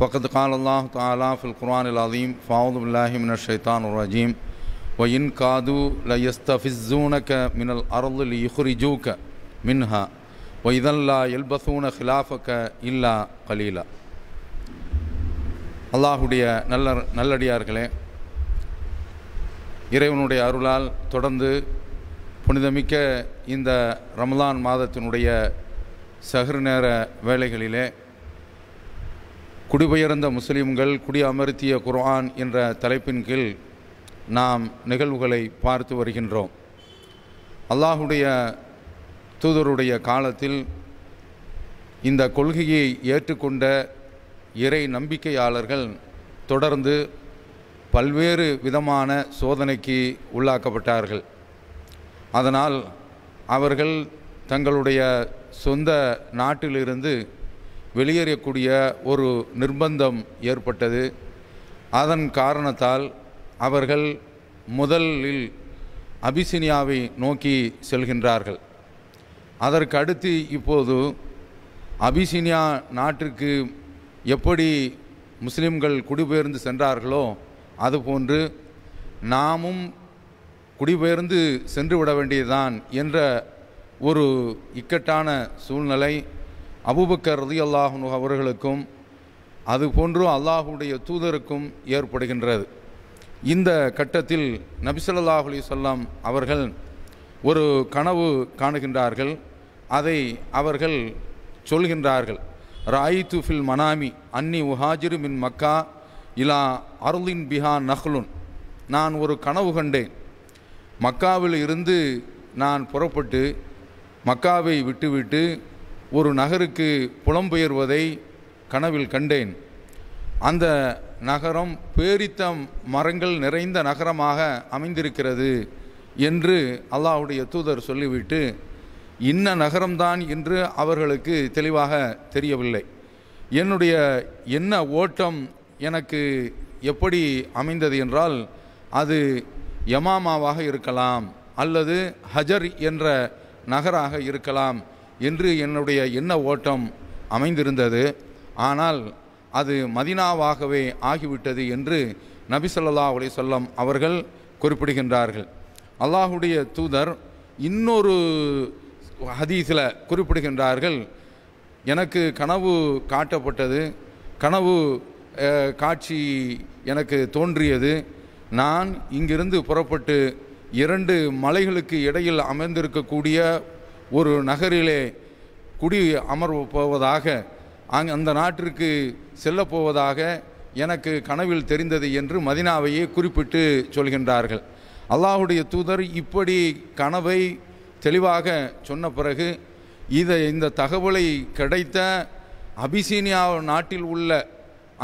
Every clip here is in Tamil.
فقد قال الله تعالى في القرآن العظيم فأعوذ بالله من الشيطان الرجيم وإن كادوا ليستفزونك من الأرض ليخرجوك منها وإذا لا يلبثون خلافك إلا قليلا அல்லாஹுடைய நல்ல நல்லடியார்களே இறைவனுடைய அருளால் தொடர்ந்து புனிதமிக்க இந்த ரமலான் மாதத்தினுடைய சகுர் நேர வேலைகளிலே குடிபெயர்ந்த முஸ்லீம்கள் குடியமர்த்திய குர்ஆன் என்ற தலைப்பின் கீழ் நாம் நிகழ்வுகளை பார்த்து வருகின்றோம் அல்லாஹுடைய தூதருடைய காலத்தில் இந்த கொள்கையை ஏற்றுக்கொண்ட இறை நம்பிக்கையாளர்கள் தொடர்ந்து பல்வேறு விதமான சோதனைக்கு உள்ளாக்கப்பட்டார்கள் அதனால் அவர்கள் தங்களுடைய சொந்த நாட்டிலிருந்து வெளியேறக்கூடிய ஒரு நிர்பந்தம் ஏற்பட்டது அதன் காரணத்தால் அவர்கள் முதலில் அபிசினியாவை நோக்கி செல்கின்றார்கள் அதற்கு அடுத்து இப்போது அபிசினியா நாட்டிற்கு எப்படி முஸ்லிம்கள் குடிபெயர்ந்து சென்றார்களோ அதுபோன்று நாமும் குடிபெயர்ந்து சென்று விட வேண்டியதுதான் என்ற ஒரு இக்கட்டான சூழ்நிலை அபுபக்கர் ரதி அல்லாஹு அவர்களுக்கும் அது போன்றும் அல்லாஹுடைய தூதருக்கும் ஏற்படுகின்றது இந்த கட்டத்தில் நபிசல்லாஹ் அலி சொல்லாம் அவர்கள் ஒரு கனவு காணுகின்றார்கள் அதை அவர்கள் சொல்கின்றார்கள் ராயி துஃபில் மனாமி அன்னி உஹாஜிரு மின் மக்கா இலா அருளின் பிஹா நஹ்லுன் நான் ஒரு கனவு கண்டேன் மக்காவில் இருந்து நான் புறப்பட்டு மக்காவை விட்டுவிட்டு ஒரு நகருக்கு புலம்பெயர்வதை கனவில் கண்டேன் அந்த நகரம் பேரித்த மரங்கள் நிறைந்த நகரமாக அமைந்திருக்கிறது என்று அல்லாஹுடைய தூதர் சொல்லிவிட்டு இன்ன நகரம்தான் என்று அவர்களுக்கு தெளிவாக தெரியவில்லை என்னுடைய என்ன ஓட்டம் எனக்கு எப்படி அமைந்தது என்றால் அது யமாமாவாக இருக்கலாம் அல்லது ஹஜர் என்ற நகராக இருக்கலாம் என்று என்னுடைய எண்ண ஓட்டம் அமைந்திருந்தது ஆனால் அது மதினாவாகவே ஆகிவிட்டது என்று நபிசல்லா அலி சொல்லம் அவர்கள் குறிப்பிடுகின்றார்கள் அல்லாஹுடைய தூதர் இன்னொரு ஹதீஸில் குறிப்பிடுகின்றார்கள் எனக்கு கனவு காட்டப்பட்டது கனவு காட்சி எனக்கு தோன்றியது நான் இங்கிருந்து புறப்பட்டு இரண்டு மலைகளுக்கு இடையில் அமைந்திருக்கக்கூடிய ஒரு நகரிலே குடி அமர்வு போவதாக அங் அந்த நாட்டிற்கு செல்லப்போவதாக எனக்கு கனவில் தெரிந்தது என்று மதினாவையே குறிப்பிட்டு சொல்கின்றார்கள் அல்லாஹுடைய தூதர் இப்படி கனவை தெளிவாக சொன்ன பிறகு இதை இந்த தகவலை கிடைத்த அபிசீனியா நாட்டில் உள்ள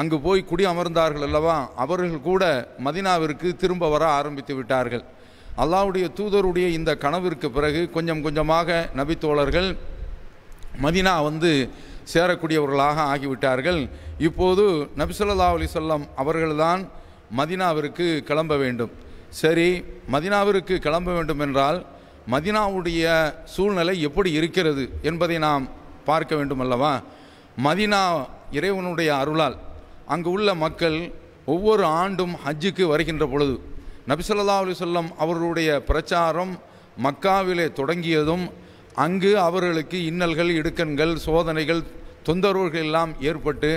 அங்கு போய் குடி அமர்ந்தார்கள் அல்லவா அவர்கள் கூட மதினாவிற்கு திரும்ப வர ஆரம்பித்து விட்டார்கள் அல்லாவுடைய தூதருடைய இந்த கனவிற்கு பிறகு கொஞ்சம் கொஞ்சமாக நபித்தோழர்கள் மதினா வந்து சேரக்கூடியவர்களாக ஆகிவிட்டார்கள் இப்போது நபிசல்லா அலி சொல்லம் அவர்கள்தான் மதினாவிற்கு கிளம்ப வேண்டும் சரி மதினாவிற்கு கிளம்ப வேண்டும் என்றால் மதினாவுடைய சூழ்நிலை எப்படி இருக்கிறது என்பதை நாம் பார்க்க வேண்டும் அல்லவா மதினா இறைவனுடைய அருளால் அங்கு உள்ள மக்கள் ஒவ்வொரு ஆண்டும் ஹஜ்ஜுக்கு வருகின்ற பொழுது நபிசல்லா அலி சொல்லம் அவர்களுடைய பிரச்சாரம் மக்காவிலே தொடங்கியதும் அங்கு அவர்களுக்கு இன்னல்கள் இடுக்கண்கள் சோதனைகள் தொந்தரவுகள் எல்லாம் ஏற்பட்டு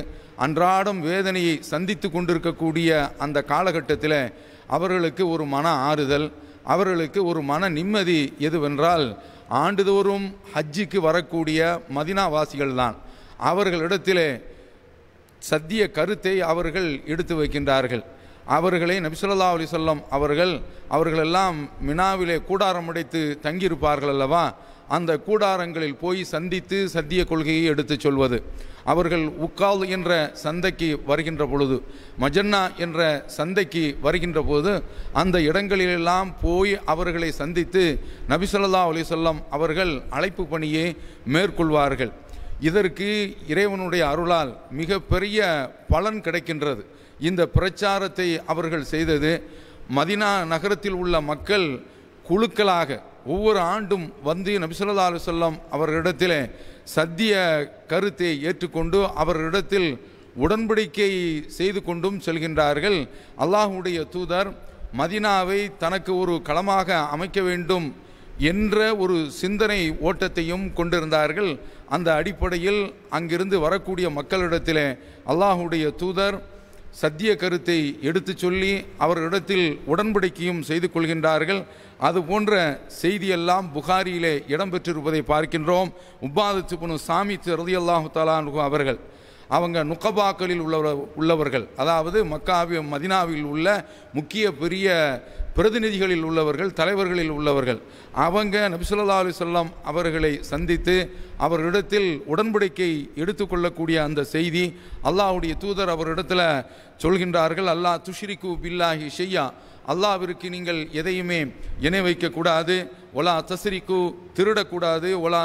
அன்றாடம் வேதனையை சந்தித்து கொண்டிருக்கக்கூடிய அந்த காலகட்டத்தில் அவர்களுக்கு ஒரு மன ஆறுதல் அவர்களுக்கு ஒரு மன நிம்மதி எதுவென்றால் ஆண்டுதோறும் ஹஜ்ஜிக்கு வரக்கூடிய மதினாவாசிகள் தான் அவர்களிடத்திலே சத்திய கருத்தை அவர்கள் எடுத்து வைக்கின்றார்கள் அவர்களை நபிசுல்லா அலி சொல்லம் அவர்கள் அவர்களெல்லாம் மினாவிலே கூடாரம் அடைத்து தங்கியிருப்பார்கள் அல்லவா அந்த கூடாரங்களில் போய் சந்தித்து சத்திய கொள்கையை எடுத்துச் சொல்வது அவர்கள் உக்கால் என்ற சந்தைக்கு வருகின்ற பொழுது மஜன்னா என்ற சந்தைக்கு வருகின்ற போது அந்த இடங்களிலெல்லாம் போய் அவர்களை சந்தித்து நபிசல்லா சொல்லம் அவர்கள் அழைப்பு பணியை மேற்கொள்வார்கள் இதற்கு இறைவனுடைய அருளால் மிக பெரிய பலன் கிடைக்கின்றது இந்த பிரச்சாரத்தை அவர்கள் செய்தது மதினா நகரத்தில் உள்ள மக்கள் குழுக்களாக ஒவ்வொரு ஆண்டும் வந்து நபிசுல்லா சொல்லம் அவர்களிடத்தில் சத்திய கருத்தை ஏற்றுக்கொண்டு அவர்களிடத்தில் உடன்படிக்கை செய்து கொண்டும் செல்கின்றார்கள் அல்லாஹுடைய தூதர் மதினாவை தனக்கு ஒரு களமாக அமைக்க வேண்டும் என்ற ஒரு சிந்தனை ஓட்டத்தையும் கொண்டிருந்தார்கள் அந்த அடிப்படையில் அங்கிருந்து வரக்கூடிய மக்களிடத்தில் அல்லாஹுடைய தூதர் சத்திய கருத்தை எடுத்து சொல்லி அவர்களிடத்தில் உடன்படிக்கையும் செய்து கொள்கின்றார்கள் அது போன்ற செய்தியெல்லாம் புகாரியிலே இடம்பெற்றிருப்பதை பார்க்கின்றோம் உபாதத்து புனு சாமி ரதியல்லாஹு தாலானு அவர்கள் அவங்க நுக்கபாக்களில் உள்ளவர்கள் அதாவது மக்காவி மதினாவில் உள்ள முக்கிய பெரிய பிரதிநிதிகளில் உள்ளவர்கள் தலைவர்களில் உள்ளவர்கள் அவங்க நபிசுல்லா சொல்லாம் அவர்களை சந்தித்து அவர்களிடத்தில் உடன்படிக்கை எடுத்துக்கொள்ளக்கூடிய அந்த செய்தி அல்லாஹுடைய தூதர் அவரிடத்தில் சொல்கின்றார்கள் அல்லாஹ் துஷிரிக்கு பில்லாஹி ஷெய்யா அல்லாவிற்கு நீங்கள் எதையுமே இணை வைக்கக்கூடாது ஒலா தசிரிக்கு திருடக்கூடாது ஒலா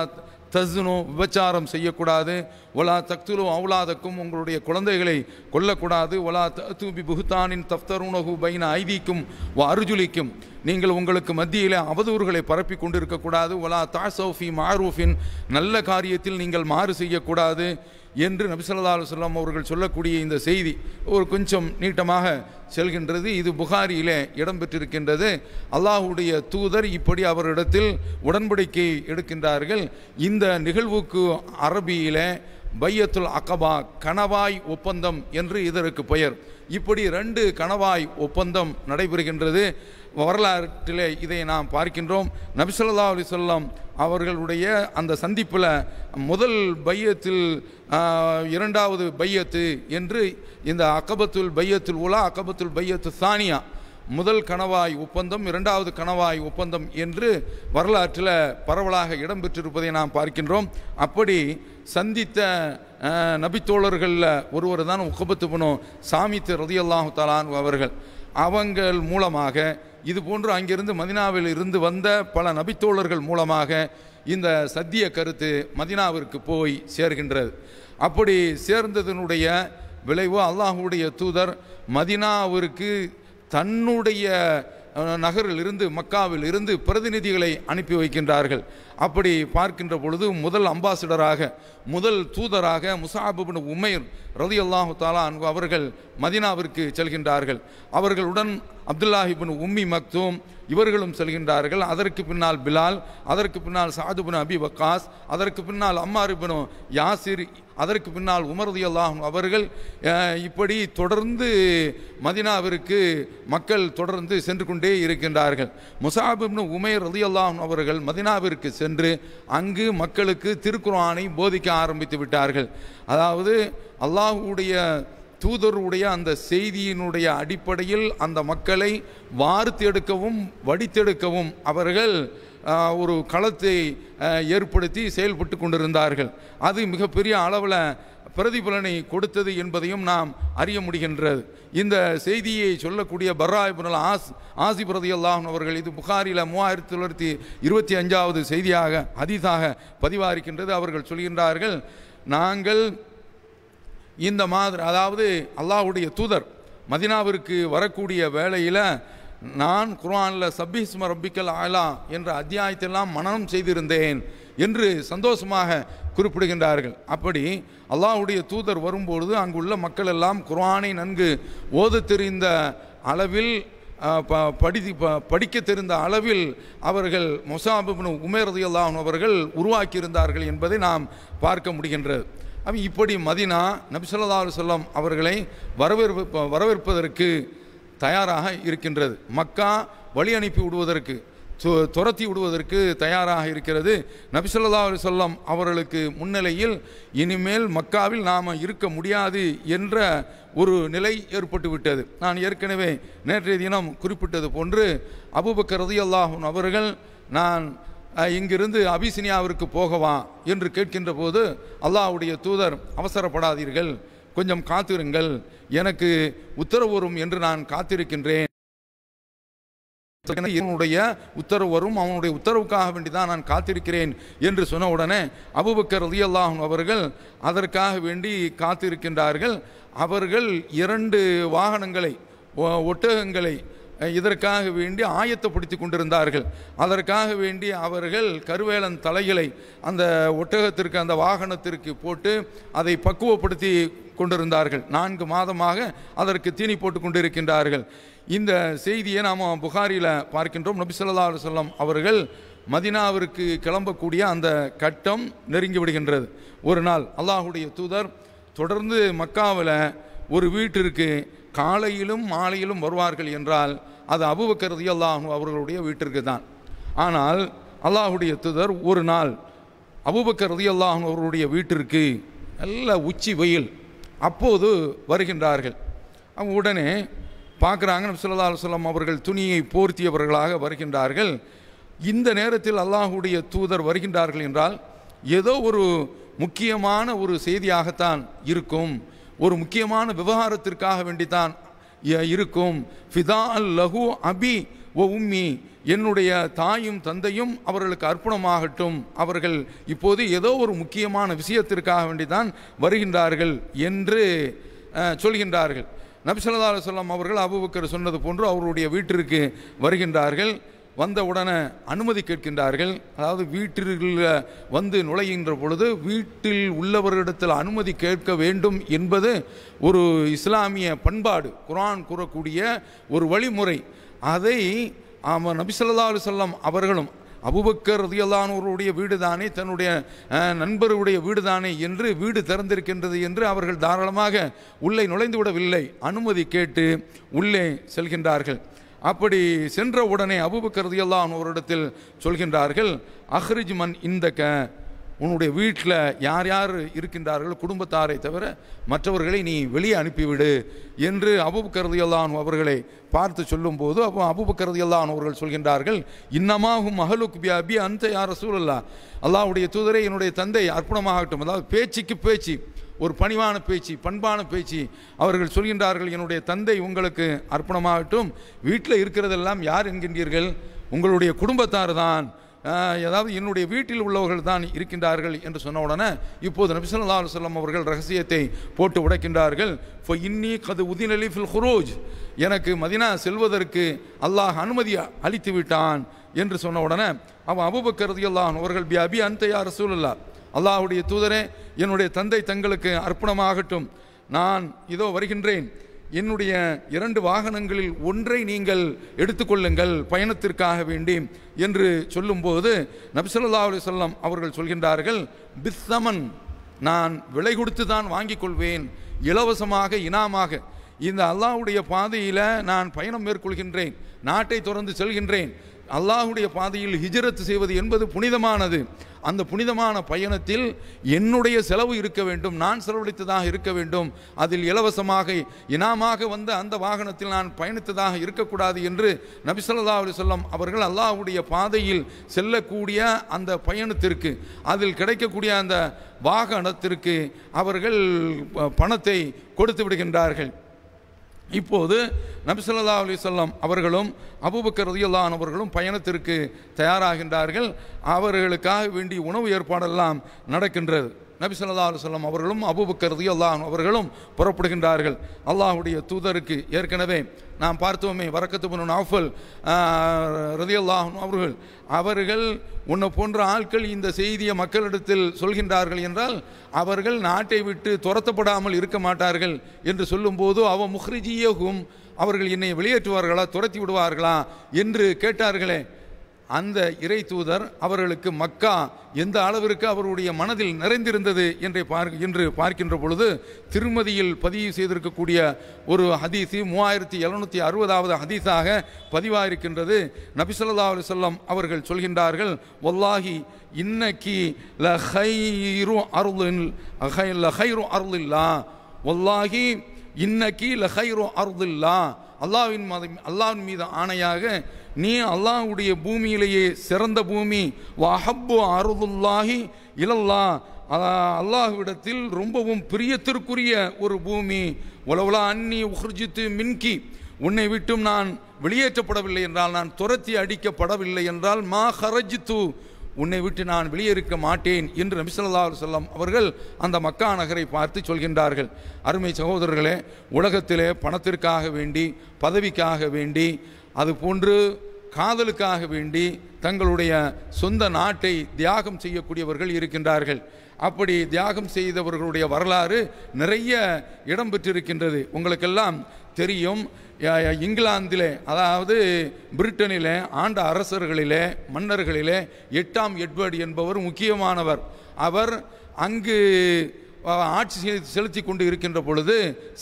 தசுனோ விபச்சாரம் செய்யக்கூடாது ஒலா தக்துலோ அவுலாதக்கும் உங்களுடைய குழந்தைகளை கொல்லக்கூடாது ஒலா தூபி புகுத்தானின் தஃப்தருணகு பைன ஐதிக்கும் வ அருஜுலிக்கும் நீங்கள் உங்களுக்கு மத்தியிலே அவதூறுகளை பரப்பி கொண்டிருக்கக்கூடாது ஒலா தாசௌஃபி மாரூஃபின் நல்ல காரியத்தில் நீங்கள் மாறு செய்யக்கூடாது என்று நபிசல்லா சொல்லாம் அவர்கள் சொல்லக்கூடிய இந்த செய்தி ஒரு கொஞ்சம் நீட்டமாக செல்கின்றது இது புகாரியிலே இடம்பெற்றிருக்கின்றது அல்லாஹுடைய தூதர் இப்படி அவரிடத்தில் உடன்படிக்கை எடுக்கின்றார்கள் இந்த நிகழ்வுக்கு அரபியிலே பையத்துல் அகபா கணவாய் ஒப்பந்தம் என்று இதற்கு பெயர் இப்படி ரெண்டு கணவாய் ஒப்பந்தம் நடைபெறுகின்றது வரலாற்றிலே இதை நாம் பார்க்கின்றோம் நபிசல்லா அலி சொல்லம் அவர்களுடைய அந்த சந்திப்பில் முதல் பையத்தில் இரண்டாவது பையத்து என்று இந்த அக்கபத்துல் பையத்துல் உலா அக்கபத்துல் பையத்து சானியா முதல் கணவாய் ஒப்பந்தம் இரண்டாவது கணவாய் ஒப்பந்தம் என்று வரலாற்றில் பரவலாக இடம்பெற்றிருப்பதை நாம் பார்க்கின்றோம் அப்படி சந்தித்த நபித்தோழர்களில் ஒருவர் தான் உக்கபத்து பனோ சாமித்து ரதியல்லாஹு தலான் அவர்கள் அவங்கள் மூலமாக இது போன்று அங்கிருந்து மதினாவில் இருந்து வந்த பல நபித்தோழர்கள் மூலமாக இந்த சத்திய கருத்து மதினாவிற்கு போய் சேர்கின்றது அப்படி சேர்ந்ததனுடைய விளைவு அல்லாஹுடைய தூதர் மதினாவிற்கு தன்னுடைய நகரில் இருந்து மக்காவில் இருந்து பிரதிநிதிகளை அனுப்பி வைக்கின்றார்கள் அப்படி பார்க்கின்ற பொழுது முதல் அம்பாசிடராக முதல் தூதராக முசாபுபின் உமேர் ரதி அல்லாஹு தாலா அவர்கள் மதினாவிற்கு செல்கின்றார்கள் அவர்களுடன் அப்துல்லாஹிபின் உம்மி மக்தூம் இவர்களும் செல்கின்றார்கள் அதற்கு பின்னால் பிலால் அதற்கு பின்னால் சாதுபின் அபி வக்காஸ் அதற்கு பின்னால் அம்மாரிபின் யாசிர் அதற்கு பின்னால் உமரது அல்லாஹும் அவர்கள் இப்படி தொடர்ந்து மதினாவிற்கு மக்கள் தொடர்ந்து சென்று கொண்டே இருக்கின்றார்கள் முசாபிப்னு உமேர் ரதி அல்லாஹும் அவர்கள் மதினாவிற்கு சென்று அங்கு மக்களுக்கு திருக்குறானை போதிக்க ஆரம்பித்து விட்டார்கள் அதாவது அல்லாஹுடைய தூதருடைய அந்த செய்தியினுடைய அடிப்படையில் அந்த மக்களை வார்த்தெடுக்கவும் வடித்தெடுக்கவும் அவர்கள் ஒரு களத்தை ஏற்படுத்தி செயல்பட்டு கொண்டிருந்தார்கள் அது மிகப்பெரிய அளவில் பிரதிபலனை கொடுத்தது என்பதையும் நாம் அறிய முடிகின்றது இந்த செய்தியை சொல்லக்கூடிய பர்ரா ஆஸ் ஆசி பிரதி அல்லாஹன் அவர்கள் இது புகாரில் மூவாயிரத்தி தொள்ளாயிரத்தி இருபத்தி அஞ்சாவது செய்தியாக அதிதாக இருக்கின்றது அவர்கள் சொல்கின்றார்கள் நாங்கள் இந்த மாதிரி அதாவது அல்லாஹுடைய தூதர் மதினாவிற்கு வரக்கூடிய வேளையில் நான் குர்ஆனில் சபீஸ்ம ரப்பிக்கல் ஆலா என்ற அத்தியாயத்தெல்லாம் மனனம் செய்திருந்தேன் என்று சந்தோஷமாக குறிப்பிடுகின்றார்கள் அப்படி அல்லாஹுடைய தூதர் வரும்பொழுது அங்குள்ள மக்கள் எல்லாம் குர்ஆனை நன்கு ஓத தெரிந்த அளவில் படி படிக்க தெரிந்த அளவில் அவர்கள் மொசாபு உமேரதியல்லான் அவர்கள் உருவாக்கியிருந்தார்கள் என்பதை நாம் பார்க்க முடிகின்றது அப்போ இப்படி மதினா நபிசல்லா சொல்லம் அவர்களை வரவேற்ப வரவேற்பதற்கு தயாராக இருக்கின்றது மக்கா வழி அனுப்பி விடுவதற்கு துரத்தி விடுவதற்கு தயாராக இருக்கிறது நபிசல்லா சொல்லம் அவர்களுக்கு முன்னிலையில் இனிமேல் மக்காவில் நாம் இருக்க முடியாது என்ற ஒரு நிலை ஏற்பட்டுவிட்டது நான் ஏற்கனவே நேற்றைய தினம் குறிப்பிட்டது போன்று அபுபக்கர் ரதி அல்லாஹூன் அவர்கள் நான் இங்கிருந்து அபிசினியாவிற்கு போகவா என்று கேட்கின்ற போது அல்லாஹுடைய தூதர் அவசரப்படாதீர்கள் கொஞ்சம் காத்திருங்கள் எனக்கு உத்தரவு வரும் என்று நான் காத்திருக்கின்றேன் என்னுடைய உத்தரவு வரும் அவனுடைய உத்தரவுக்காக வேண்டி தான் நான் காத்திருக்கிறேன் என்று சொன்ன உடனே அபுபக்கர் அல்லாஹும் அவர்கள் அதற்காக வேண்டி காத்திருக்கின்றார்கள் அவர்கள் இரண்டு வாகனங்களை ஒட்டகங்களை இதற்காக வேண்டி ஆயத்தப்படுத்தி கொண்டிருந்தார்கள் அதற்காக வேண்டி அவர்கள் கருவேலன் தலைகளை அந்த ஒட்டகத்திற்கு அந்த வாகனத்திற்கு போட்டு அதை பக்குவப்படுத்தி கொண்டிருந்தார்கள் நான்கு மாதமாக அதற்கு தீனி போட்டு கொண்டிருக்கின்றார்கள் இந்த செய்தியை நாம் புகாரியில் பார்க்கின்றோம் நபிசல்லா அலுவலம் அவர்கள் மதினாவிற்கு கிளம்பக்கூடிய அந்த கட்டம் நெருங்கி விடுகின்றது ஒரு நாள் அல்லாஹுடைய தூதர் தொடர்ந்து மக்காவில் ஒரு வீட்டிற்கு காலையிலும் மாலையிலும் வருவார்கள் என்றால் அது அபுபக்கருதி அல்லாஹும் அவர்களுடைய வீட்டிற்கு தான் ஆனால் அல்லாஹுடைய தூதர் ஒரு நாள் அபுபக்கருதி அல்லாஹும் அவர்களுடைய வீட்டிற்கு நல்ல உச்சி வெயில் அப்போது வருகின்றார்கள் அவங்க உடனே பார்க்குறாங்க சுல்லா அலுவலம் அவர்கள் துணியை போர்த்தியவர்களாக வருகின்றார்கள் இந்த நேரத்தில் அல்லாஹுடைய தூதர் வருகின்றார்கள் என்றால் ஏதோ ஒரு முக்கியமான ஒரு செய்தியாகத்தான் இருக்கும் ஒரு முக்கியமான விவகாரத்திற்காக வேண்டித்தான் இருக்கும் ஃபிதா அல் லஹு அபி ஓ உம்மி என்னுடைய தாயும் தந்தையும் அவர்களுக்கு அர்ப்பணமாகட்டும் அவர்கள் இப்போது ஏதோ ஒரு முக்கியமான விஷயத்திற்காக வேண்டிதான் வருகின்றார்கள் என்று சொல்கின்றார்கள் நபிசல்லா அலுவலம் அவர்கள் அபுபக்கர் சொன்னது போன்று அவருடைய வீட்டிற்கு வருகின்றார்கள் வந்த உடனே அனுமதி கேட்கின்றார்கள் அதாவது வீட்டில் வந்து நுழைகின்ற பொழுது வீட்டில் உள்ளவர்களிடத்தில் அனுமதி கேட்க வேண்டும் என்பது ஒரு இஸ்லாமிய பண்பாடு குரான் கூறக்கூடிய ஒரு வழிமுறை அதை ஆமாம் நபிசல்லா அலுவலம் அவர்களும் அபுபக்கர் ரதியல்லானோருடைய வீடு தானே தன்னுடைய நண்பருடைய வீடு தானே என்று வீடு திறந்திருக்கின்றது என்று அவர்கள் தாராளமாக உள்ளே நுழைந்து விடவில்லை அனுமதி கேட்டு உள்ளே செல்கின்றார்கள் அப்படி சென்ற உடனே ஒரு இடத்தில் சொல்கின்றார்கள் அஹ்ரிஜ் மண் இந்த க உன்னுடைய வீட்டில் யார் யார் இருக்கின்றார்கள் குடும்பத்தாரை தவிர மற்றவர்களை நீ வெளியே அனுப்பிவிடு என்று அபுபக்கரதியெல்லாம் அவர்களை பார்த்து சொல்லும்போது அப்போ அபுபக்கரதியெல்லாம் அவர்கள் சொல்கின்றார்கள் இன்னமாகும் மகளுக்கு பியாபி அந்த யார் சூழல்லா அல்லாவுடைய தூதரை என்னுடைய தந்தை அர்ப்பணமாகட்டும் அதாவது பேச்சுக்கு பேச்சு ஒரு பணிவான பேச்சு பண்பான பேச்சு அவர்கள் சொல்கின்றார்கள் என்னுடைய தந்தை உங்களுக்கு அர்ப்பணமாகட்டும் வீட்டில் இருக்கிறதெல்லாம் யார் என்கின்றீர்கள் உங்களுடைய குடும்பத்தார் தான் ஏதாவது என்னுடைய வீட்டில் உள்ளவர்கள் தான் இருக்கின்றார்கள் என்று சொன்ன உடனே இப்போது நபிசல்லா அலுவலம் அவர்கள் ரகசியத்தை போட்டு உடைக்கின்றார்கள் இப்போ இன்னி கது உதினலி ஃபில் குரோஜ் எனக்கு மதினா செல்வதற்கு அல்லாஹ் அனுமதி அளித்து விட்டான் என்று சொன்ன உடனே அவன் அபுபக்கருதியல்லான் அவர்கள் பி அபி அந்த யார் சூழல்லா அல்லாஹுடைய தூதரே என்னுடைய தந்தை தங்களுக்கு அர்ப்பணமாகட்டும் நான் இதோ வருகின்றேன் என்னுடைய இரண்டு வாகனங்களில் ஒன்றை நீங்கள் எடுத்துக்கொள்ளுங்கள் பயணத்திற்காக வேண்டி என்று சொல்லும்போது நபிசல்லா அலி சொல்லம் அவர்கள் சொல்கின்றார்கள் பித்தமன் நான் விலை கொடுத்து தான் வாங்கிக் கொள்வேன் இலவசமாக இனாமாக இந்த அல்லாவுடைய பாதையில் நான் பயணம் மேற்கொள்கின்றேன் நாட்டை தொடர்ந்து செல்கின்றேன் அல்லாஹுடைய பாதையில் ஹிஜரத் செய்வது என்பது புனிதமானது அந்த புனிதமான பயணத்தில் என்னுடைய செலவு இருக்க வேண்டும் நான் செலவழித்ததாக இருக்க வேண்டும் அதில் இலவசமாக இனாமாக வந்த அந்த வாகனத்தில் நான் பயணித்ததாக இருக்கக்கூடாது என்று நபிசல்லா அலி சொல்லம் அவர்கள் அல்லாஹுடைய பாதையில் செல்லக்கூடிய அந்த பயணத்திற்கு அதில் கிடைக்கக்கூடிய அந்த வாகனத்திற்கு அவர்கள் பணத்தை கொடுத்து விடுகின்றார்கள் இப்போது நபிசல்லா அலி சொல்லம் அவர்களும் அபுபக்கர் ரதியுல்லான் அவர்களும் பயணத்திற்கு தயாராகின்றார்கள் அவர்களுக்காக வேண்டிய உணவு ஏற்பாடெல்லாம் நடக்கின்றது நபிசல்லா அலுவலம் அவர்களும் அபுபக்கரதி அல்லாஹ் அவர்களும் புறப்படுகின்றார்கள் அல்லாஹுடைய தூதருக்கு ஏற்கனவே நாம் பார்த்தோமே வரக்கத்து நாஃபல் ரதி அல்லாஹ் அவர்கள் அவர்கள் உன்னை போன்ற ஆட்கள் இந்த செய்தியை மக்களிடத்தில் சொல்கின்றார்கள் என்றால் அவர்கள் நாட்டை விட்டு துரத்தப்படாமல் இருக்க மாட்டார்கள் என்று சொல்லும்போது அவ முஹ்ரிஜியகும் அவர்கள் என்னை வெளியேற்றுவார்களா துரத்தி விடுவார்களா என்று கேட்டார்களே அந்த இறை தூதர் அவர்களுக்கு மக்கா எந்த அளவிற்கு அவருடைய மனதில் நிறைந்திருந்தது என்றே பார் என்று பார்க்கின்ற பொழுது திருமதியில் பதிவு செய்திருக்கக்கூடிய ஒரு ஹதீஸு மூவாயிரத்தி எழுநூற்றி அறுபதாவது ஹதீஸாக பதிவாயிருக்கின்றது நபிசல்லா அலி சொல்லம் அவர்கள் சொல்கின்றார்கள் ஒல்லாஹி இன்னக்கி ல ஹைரு அருள் ல ஹைரு அருளில்லா ஒல்லாகி இன்னக்கி ல ஹைரு அருளில்லா அல்லாவின் அல்லாவின் மீது ஆணையாக நீ அல்லாஹுடைய பூமியிலேயே சிறந்த பூமி வஹப்பு அருதுல்லாஹி இலல்லா அல்லாஹுவிடத்தில் ரொம்பவும் பிரியத்திற்குரிய ஒரு பூமி உலவுலா அன்னி உஹர்ஜித்து மின்கி உன்னை விட்டும் நான் வெளியேற்றப்படவில்லை என்றால் நான் துரத்தி அடிக்கப்படவில்லை என்றால் மா ஹரஜித்து உன்னை விட்டு நான் வெளியேறிக்க மாட்டேன் என்று நபிசல்லா செல்லம் அவர்கள் அந்த மக்கா நகரை பார்த்து சொல்கின்றார்கள் அருமை சகோதரர்களே உலகத்திலே பணத்திற்காக வேண்டி பதவிக்காக வேண்டி அதுபோன்று காதலுக்காக வேண்டி தங்களுடைய சொந்த நாட்டை தியாகம் செய்யக்கூடியவர்கள் இருக்கின்றார்கள் அப்படி தியாகம் செய்தவர்களுடைய வரலாறு நிறைய இடம் பெற்றிருக்கின்றது உங்களுக்கெல்லாம் தெரியும் இங்கிலாந்திலே அதாவது பிரிட்டனிலே ஆண்ட அரசர்களிலே மன்னர்களிலே எட்டாம் எட்வர்டு என்பவர் முக்கியமானவர் அவர் அங்கு ஆட்சி செலுத்தி கொண்டு இருக்கின்ற பொழுது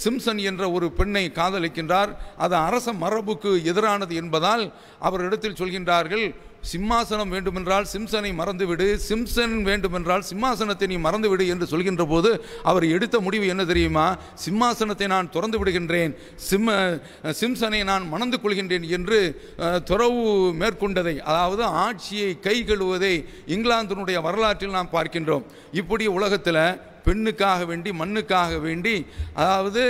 சிம்சன் என்ற ஒரு பெண்ணை காதலிக்கின்றார் அது அரச மரபுக்கு எதிரானது என்பதால் அவரிடத்தில் சொல்கின்றார்கள் சிம்மாசனம் வேண்டுமென்றால் சிம்சனை மறந்துவிடு சிம்சன் வேண்டுமென்றால் சிம்மாசனத்தை நீ மறந்துவிடு என்று சொல்கின்ற போது அவர் எடுத்த முடிவு என்ன தெரியுமா சிம்மாசனத்தை நான் திறந்து விடுகின்றேன் சிம்ம சிம்சனை நான் மணந்து கொள்கின்றேன் என்று துறவு மேற்கொண்டதை அதாவது ஆட்சியை கை கழுவதை இங்கிலாந்தினுடைய வரலாற்றில் நாம் பார்க்கின்றோம் இப்படி உலகத்தில் பெண்ணுக்காக வேண்டி மண்ணுக்காக வேண்டி அதாவது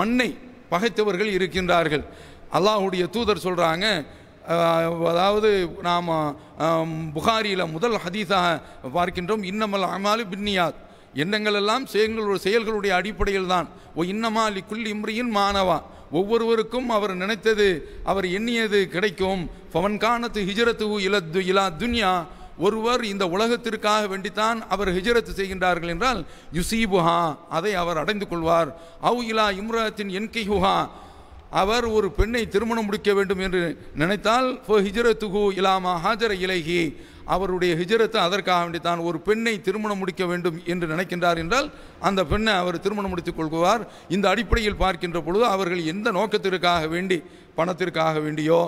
மண்ணை பகைத்தவர்கள் இருக்கின்றார்கள் அல்லாஹுடைய தூதர் சொல்கிறாங்க அதாவது நாம் புகாரியில் முதல் ஹதீஸாக பார்க்கின்றோம் இன்னமல் அமாலு பின்னியாத் எண்ணங்கள் எல்லாம் செயல்களுடைய செயல்களுடைய அடிப்படையில் தான் ஓ இன்னமா லிக்குள் இம்ரியின் மாணவா ஒவ்வொருவருக்கும் அவர் நினைத்தது அவர் எண்ணியது கிடைக்கும் பவன் காணத்து ஹிஜரத்து இலத்து இலா துன்யா ஒருவர் இந்த உலகத்திற்காக வேண்டித்தான் அவர் ஹிஜரத் செய்கின்றார்கள் என்றால் யுசீபுஹா அதை அவர் அடைந்து கொள்வார் அவு இலா இம்ரத்தின் ஹுஹா அவர் ஒரு பெண்ணை திருமணம் முடிக்க வேண்டும் என்று நினைத்தால் ஹிஜரத்து ஹூ இலாமா ஹாஜர இலகி அவருடைய ஹிஜரத்து அதற்காக வேண்டி தான் ஒரு பெண்ணை திருமணம் முடிக்க வேண்டும் என்று நினைக்கின்றார் என்றால் அந்த பெண்ணை அவர் திருமணம் முடித்துக் கொள்கிறார் இந்த அடிப்படையில் பார்க்கின்ற பொழுது அவர்கள் எந்த நோக்கத்திற்காக வேண்டி பணத்திற்காக வேண்டியோ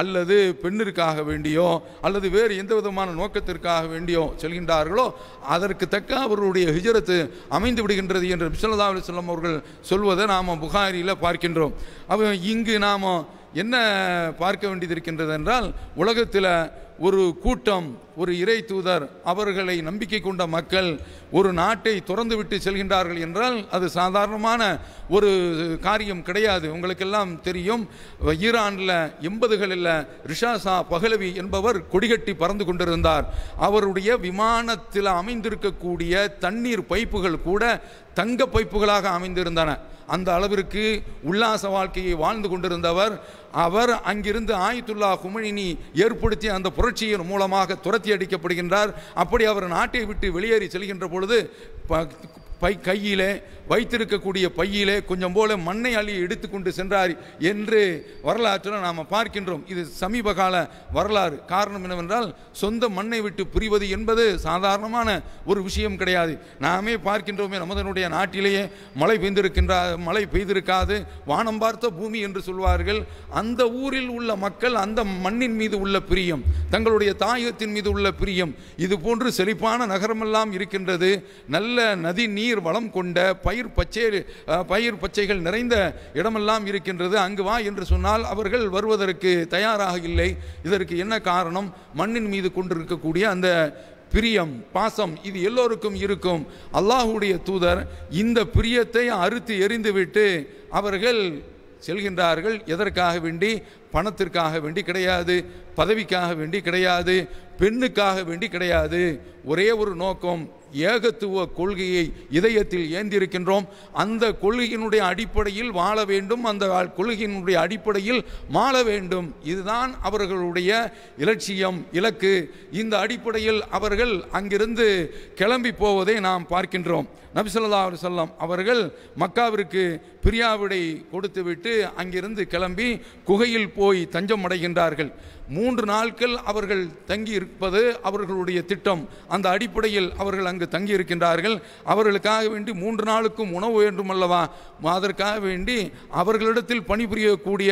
அல்லது பெண்ணிற்காக வேண்டியோ அல்லது வேறு எந்த விதமான நோக்கத்திற்காக வேண்டியோ செல்கின்றார்களோ அதற்கு தக்க அவர்களுடைய ஹிஜரத்து அமைந்து விடுகின்றது என்று பிசல்லா அலிஸ்லாம் அவர்கள் சொல்வதை நாம் புகாரியில் பார்க்கின்றோம் அவ இங்கு நாம் என்ன பார்க்க வேண்டியது இருக்கின்றது என்றால் உலகத்தில் ஒரு கூட்டம் ஒரு இறை தூதர் அவர்களை நம்பிக்கை கொண்ட மக்கள் ஒரு நாட்டை துறந்துவிட்டு செல்கின்றார்கள் என்றால் அது சாதாரணமான ஒரு காரியம் கிடையாது உங்களுக்கெல்லாம் தெரியும் ஈரானில் எண்பதுகளில் ரிஷாசா பஹலவி என்பவர் கொடிகட்டி பறந்து கொண்டிருந்தார் அவருடைய விமானத்தில் அமைந்திருக்கக்கூடிய தண்ணீர் பைப்புகள் கூட தங்க பைப்புகளாக அமைந்திருந்தன அந்த அளவிற்கு உல்லாச வாழ்க்கையை வாழ்ந்து கொண்டிருந்தவர் அவர் அங்கிருந்து ஆயுத்துல்லா குமணினி ஏற்படுத்திய அந்த புரட்சியின் மூலமாக துரத்தி அடிக்கப்படுகின்றார் அப்படி அவர் நாட்டை விட்டு வெளியேறி செல்கின்ற பொழுது கையிலே வைத்திருக்கக்கூடிய பையிலே கொஞ்சம் போல மண்ணை அள்ளி எடுத்துக்கொண்டு சென்றார் என்று வரலாற்றில் நாம் பார்க்கின்றோம் இது சமீப கால வரலாறு காரணம் என்னவென்றால் சொந்த மண்ணை விட்டு புரிவது என்பது சாதாரணமான ஒரு விஷயம் கிடையாது நாமே பார்க்கின்றோமே நமதனுடைய நாட்டிலேயே மழை பெய்திருக்கின்ற மழை பெய்திருக்காது வானம் பார்த்த பூமி என்று சொல்வார்கள் அந்த ஊரில் உள்ள மக்கள் அந்த மண்ணின் மீது உள்ள பிரியம் தங்களுடைய தாயகத்தின் மீது உள்ள பிரியம் இது போன்று செழிப்பான நகரமெல்லாம் இருக்கின்றது நல்ல நதி நீர் வளம் கொண்ட பயிர் பயிர் பச்சை பயிர் பச்சைகள் நிறைந்த இடமெல்லாம் இருக்கின்றது அங்கு வா என்று சொன்னால் அவர்கள் வருவதற்கு தயாராக இல்லை இதற்கு என்ன காரணம் மண்ணின் மீது கொண்டிருக்கக்கூடிய அந்த பிரியம் பாசம் இது எல்லோருக்கும் இருக்கும் அல்லாஹுடைய தூதர் இந்த பிரியத்தை அறுத்து எறிந்துவிட்டு அவர்கள் செல்கின்றார்கள் எதற்காக வேண்டி பணத்திற்காக வேண்டி கிடையாது பதவிக்காக வேண்டி கிடையாது பெண்ணுக்காக வேண்டி கிடையாது ஒரே ஒரு நோக்கம் ஏகத்துவ கொள்கையை இதயத்தில் ஏந்திருக்கின்றோம் அந்த கொள்கையினுடைய அடிப்படையில் வாழ வேண்டும் அந்த கொள்கையினுடைய அடிப்படையில் மாழ வேண்டும் இதுதான் அவர்களுடைய இலட்சியம் இலக்கு இந்த அடிப்படையில் அவர்கள் அங்கிருந்து கிளம்பி போவதை நாம் பார்க்கின்றோம் நபிசல்லா செல்லம் அவர்கள் மக்காவிற்கு பிரியாவிடை கொடுத்துவிட்டு அங்கிருந்து கிளம்பி குகையில் போய் தஞ்சம் அடைகின்றார்கள் மூன்று நாட்கள் அவர்கள் தங்கி இருப்பது அவர்களுடைய திட்டம் அந்த அடிப்படையில் அவர்கள் அங்கு தங்கி இருக்கின்றார்கள் அவர்களுக்காக வேண்டி மூன்று நாளுக்கும் உணவு வேண்டும் அல்லவா அதற்காக வேண்டி அவர்களிடத்தில் பணிபுரியக்கூடிய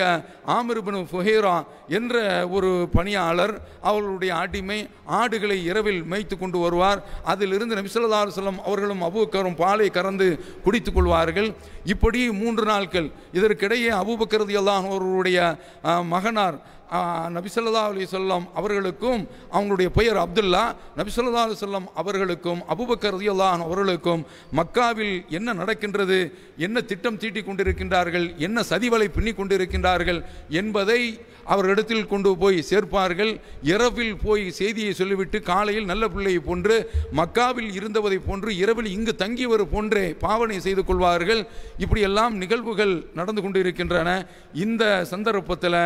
ஆமிர்பனு ஃபுஹேரா என்ற ஒரு பணியாளர் அவர்களுடைய அடிமை ஆடுகளை இரவில் மேய்த்து கொண்டு வருவார் அதிலிருந்து நபிசல்லார் செல்லம் அவர்களும் அபூக்கரும் பாலை கறந்து குடித்துக் கொள்வார்கள் இப்படி மூன்று நாட்கள் இதற்கிடையே அபூபக்கரதி எல்லாம் அவர்களுடைய மகனார் நபிசல்லா அலி சொல்லம் அவர்களுக்கும் அவங்களுடைய பெயர் அப்துல்லா நபிசல்லா அலி சொல்லம் அவர்களுக்கும் அபுபக்கர் ரதியுல்லான் அவர்களுக்கும் மக்காவில் என்ன நடக்கின்றது என்ன திட்டம் தீட்டி கொண்டிருக்கின்றார்கள் என்ன சதிவலை பின்னி கொண்டிருக்கின்றார்கள் என்பதை அவர்களிடத்தில் கொண்டு போய் சேர்ப்பார்கள் இரவில் போய் செய்தியை சொல்லிவிட்டு காலையில் நல்ல பிள்ளையை போன்று மக்காவில் இருந்தவதை போன்று இரவில் இங்கு தங்கியவர் போன்றே பாவனை செய்து கொள்வார்கள் இப்படியெல்லாம் நிகழ்வுகள் நடந்து கொண்டு இருக்கின்றன இந்த சந்தர்ப்பத்தில்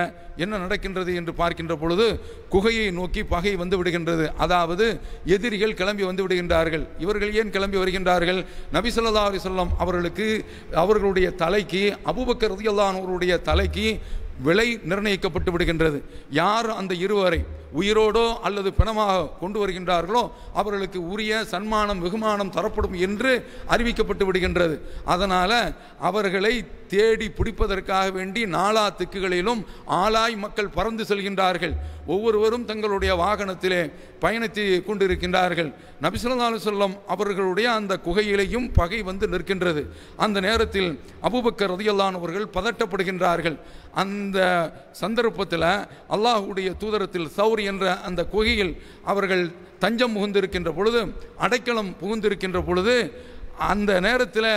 என்ன நடக்கின்றது என்று பார்க்கின்ற பொழுது குகையை நோக்கி பகை வந்து விடுகின்றது அதாவது எதிரிகள் கிளம்பி வந்து விடுகின்றார்கள் இவர்கள் ஏன் கிளம்பி வருகின்றார்கள் நபிசல்லா அலிசல்லாம் அவர்களுக்கு அவர்களுடைய தலைக்கு அபுபக்கர் ரதியல்லானவருடைய தலைக்கு விலை நிர்ணயிக்கப்பட்டு விடுகின்றது யார் அந்த இருவரை உயிரோடோ அல்லது பிணமாக கொண்டு வருகின்றார்களோ அவர்களுக்கு உரிய சன்மானம் வெகுமானம் தரப்படும் என்று அறிவிக்கப்பட்டு விடுகின்றது அதனால் அவர்களை தேடி பிடிப்பதற்காக வேண்டி நாலா திக்குகளிலும் ஆளாய் மக்கள் பறந்து செல்கின்றார்கள் ஒவ்வொருவரும் தங்களுடைய வாகனத்திலே பயணித்து கொண்டிருக்கின்றார்கள் நபிசுல்லாலு சொல்லம் அவர்களுடைய அந்த குகையிலேயும் பகை வந்து நிற்கின்றது அந்த நேரத்தில் அபுபக்கர் ரதியல்லானவர்கள் பதட்டப்படுகின்றார்கள் அந்த சந்தர்ப்பத்தில் அல்லாஹுடைய தூதரத்தில் சௌரி என்ற அந்த குகையில் அவர்கள் தஞ்சம் புகுந்திருக்கின்ற பொழுது அடைக்கலம் புகுந்திருக்கின்ற பொழுது அந்த நேரத்தில்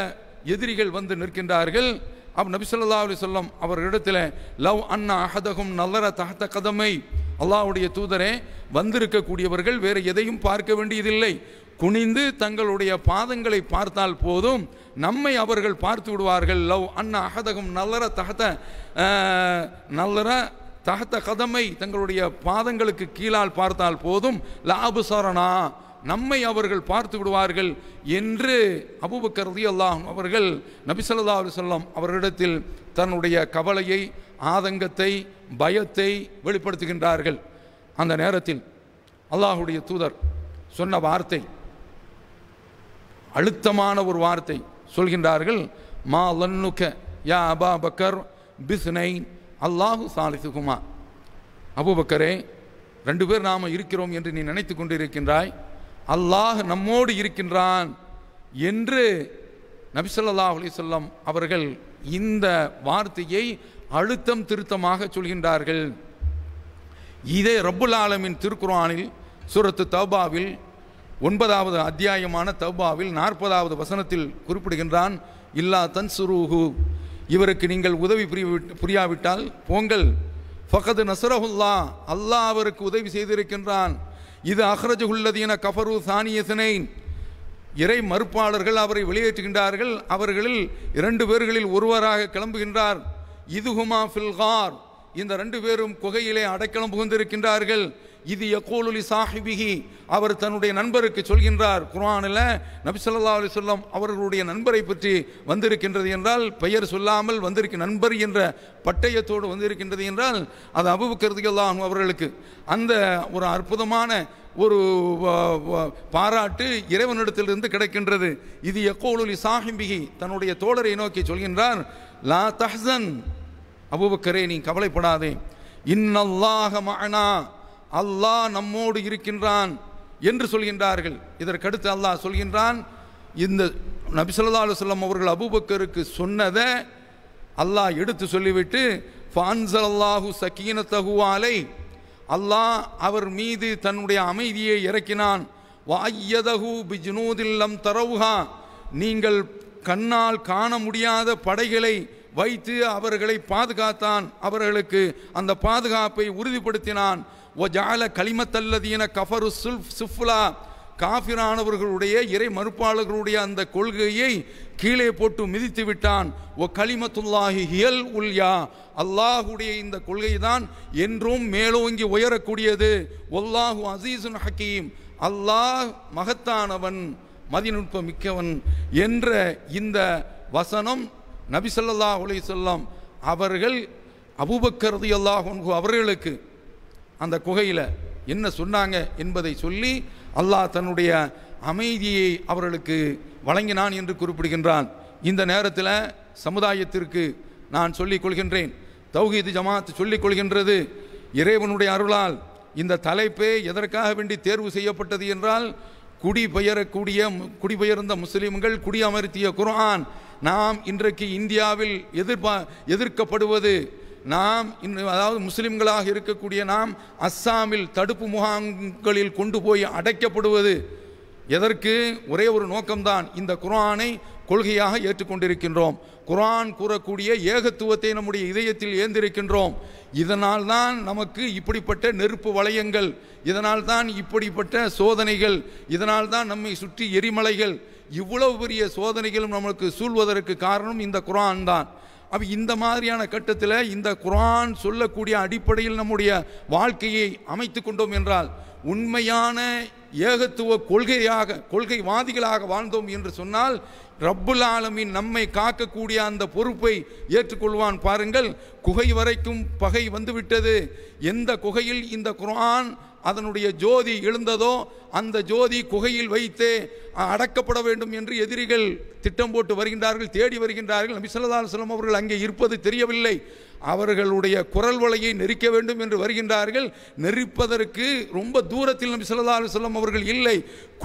எதிரிகள் வந்து நிற்கின்றார்கள் அப்போ நபிசல்லா அலி சொல்லம் இடத்துல லவ் அண்ணா அஹதகும் நல்லற தகத்த கதமை அல்லாவுடைய தூதரே வந்திருக்கக்கூடியவர்கள் வேறு எதையும் பார்க்க வேண்டியதில்லை குனிந்து தங்களுடைய பாதங்களை பார்த்தால் போதும் நம்மை அவர்கள் பார்த்து விடுவார்கள் லவ் அண்ணா அகதகம் நல்லற தகத்த நல்லற தகத்த கதமை தங்களுடைய பாதங்களுக்கு கீழால் பார்த்தால் போதும் சரணா நம்மை அவர்கள் பார்த்து விடுவார்கள் என்று அபூபக்கர் ரதி அல்லாம் அவர்கள் நபிசல்லா அலுவலம் அவர்களிடத்தில் தன்னுடைய கவலையை ஆதங்கத்தை பயத்தை வெளிப்படுத்துகின்றார்கள் அந்த நேரத்தில் அல்லாஹுடைய தூதர் சொன்ன வார்த்தை அழுத்தமான ஒரு வார்த்தை சொல்கின்றார்கள் மா லன்னுக்க யா அபா பக்கர் பிஸ்னைன் அல்லாஹு சாலிசுகுமா அபுபக்கரே ரெண்டு பேர் நாம் இருக்கிறோம் என்று நீ நினைத்து கொண்டிருக்கின்றாய் அல்லாஹ் நம்மோடு இருக்கின்றான் என்று நபிசல்லா அலிசல்லம் அவர்கள் இந்த வார்த்தையை அழுத்தம் திருத்தமாக சொல்கின்றார்கள் இதே ரப்புல் ஆலமின் திருக்குரானில் சுரத்து தௌபாவில் ஒன்பதாவது அத்தியாயமான தௌபாவில் நாற்பதாவது வசனத்தில் குறிப்பிடுகின்றான் இல்லா தன் சுரூஹு இவருக்கு நீங்கள் உதவி புரிய புரியாவிட்டால் போங்கள் ஃபகது நசரஹுல்லா அல்லாஹ் அவருக்கு உதவி செய்திருக்கின்றான் இது உள்ளதீன கஃபரு சானியசனைன் இறை மறுப்பாளர்கள் அவரை வெளியேற்றுகின்றார்கள் அவர்களில் இரண்டு பேர்களில் ஒருவராக கிளம்புகின்றார் இதுகுமா ஃபில்கார் இந்த ரெண்டு பேரும் குகையிலே அடைக்கலம் புகுந்திருக்கின்றார்கள் இது எக்கோலுலி சாஹிபிகி அவர் தன்னுடைய நண்பருக்கு சொல்கின்றார் குரானில் நபிசல்லா அலி சொல்லம் அவர்களுடைய நண்பரை பற்றி வந்திருக்கின்றது என்றால் பெயர் சொல்லாமல் வந்திருக்க நண்பர் என்ற பட்டயத்தோடு வந்திருக்கின்றது என்றால் அது அபுபக்கிறதுக்கெல்லாம் அவர்களுக்கு அந்த ஒரு அற்புதமான ஒரு பாராட்டு இறைவனிடத்திலிருந்து கிடைக்கின்றது இது எக்கோலுலி சாஹிம்பிகி தன்னுடைய தோழரை நோக்கி சொல்கின்றார் லா தஹன் அபுபக்கரே நீ கவலைப்படாதே இன்னல்லாக மகனா அல்லாஹ் நம்மோடு இருக்கின்றான் என்று சொல்கின்றார்கள் இதற்கடுத்து அல்லாஹ் சொல்கின்றான் இந்த நபிசல்லா அலுவலம் அவர்கள் அபூபக்கருக்கு சொன்னதை அல்லாஹ் எடுத்து சொல்லிவிட்டு ஃபான்சல் அல்லாஹூ சக்கீன தகுவாலை அல்லாஹ் அவர் மீது தன்னுடைய அமைதியை இறக்கினான் வாய்யதகு பிஜ்னூதில்லம் தரவுகா நீங்கள் கண்ணால் காண முடியாத படைகளை வைத்து அவர்களை பாதுகாத்தான் அவர்களுக்கு அந்த பாதுகாப்பை உறுதிப்படுத்தினான் ஓ ஜால களிமத்தல்லதீன கஃபரு சுல் சுஃப்லா காஃபிரானவர்களுடைய இறை மறுப்பாளர்களுடைய அந்த கொள்கையை கீழே போட்டு மிதித்து விட்டான் ஓ களிமத்துல்லாஹி ஹியல் உல்யா அல்லாஹுடைய இந்த கொள்கைதான் என்றும் மேலோங்கி உயரக்கூடியது ஒல்லாஹு அசீசுன் ஹக்கீம் அல்லாஹ் மகத்தானவன் மதிநுட்ப மிக்கவன் என்ற இந்த வசனம் நபி சொல்லல்லா உலகி சொல்லாம் அவர்கள் அபூபக்கரதி அல்லாஹ் அவர்களுக்கு அந்த குகையில் என்ன சொன்னாங்க என்பதை சொல்லி அல்லாஹ் தன்னுடைய அமைதியை அவர்களுக்கு வழங்கினான் என்று குறிப்பிடுகின்றான் இந்த நேரத்தில் சமுதாயத்திற்கு நான் சொல்லிக் கொள்கின்றேன் தௌஹீது ஜமாத் சொல்லிக் கொள்கின்றது இறைவனுடைய அருளால் இந்த தலைப்பே எதற்காக வேண்டி தேர்வு செய்யப்பட்டது என்றால் குடிபெயரக்கூடிய குடிபெயர்ந்த முஸ்லீம்கள் குடியமர்த்திய குரான் நாம் இன்றைக்கு இந்தியாவில் எதிர்பா எதிர்க்கப்படுவது நாம் இன்னும் அதாவது முஸ்லிம்களாக இருக்கக்கூடிய நாம் அஸ்ஸாமில் தடுப்பு முகாம்களில் கொண்டு போய் அடைக்கப்படுவது எதற்கு ஒரே ஒரு நோக்கம்தான் இந்த குரானை கொள்கையாக ஏற்றுக்கொண்டிருக்கின்றோம் குரான் கூறக்கூடிய ஏகத்துவத்தை நம்முடைய இதயத்தில் ஏந்திருக்கின்றோம் இதனால் தான் நமக்கு இப்படிப்பட்ட நெருப்பு வளையங்கள் இதனால் தான் இப்படிப்பட்ட சோதனைகள் இதனால் தான் நம்மை சுற்றி எரிமலைகள் இவ்வளவு பெரிய சோதனைகளும் நம்மளுக்கு சூழ்வதற்கு காரணம் இந்த குரான் தான் அப்போ இந்த மாதிரியான கட்டத்தில் இந்த குரான் சொல்லக்கூடிய அடிப்படையில் நம்முடைய வாழ்க்கையை அமைத்து கொண்டோம் என்றால் உண்மையான ஏகத்துவ கொள்கையாக கொள்கைவாதிகளாக வாழ்ந்தோம் என்று சொன்னால் ரப்புல் ஆலமின் நம்மை காக்கக்கூடிய அந்த பொறுப்பை ஏற்றுக்கொள்வான் பாருங்கள் குகை வரைக்கும் பகை வந்துவிட்டது எந்த குகையில் இந்த குரான் அதனுடைய ஜோதி எழுந்ததோ அந்த ஜோதி குகையில் வைத்து அடக்கப்பட வேண்டும் என்று எதிரிகள் திட்டம் போட்டு வருகின்றார்கள் தேடி வருகின்றார்கள் நபி சொல்லா அவர்கள் அங்கே இருப்பது தெரியவில்லை அவர்களுடைய குரல் வலையை நெரிக்க வேண்டும் என்று வருகின்றார்கள் நெரிப்பதற்கு ரொம்ப தூரத்தில் நபி செல்லம் அவர்கள் இல்லை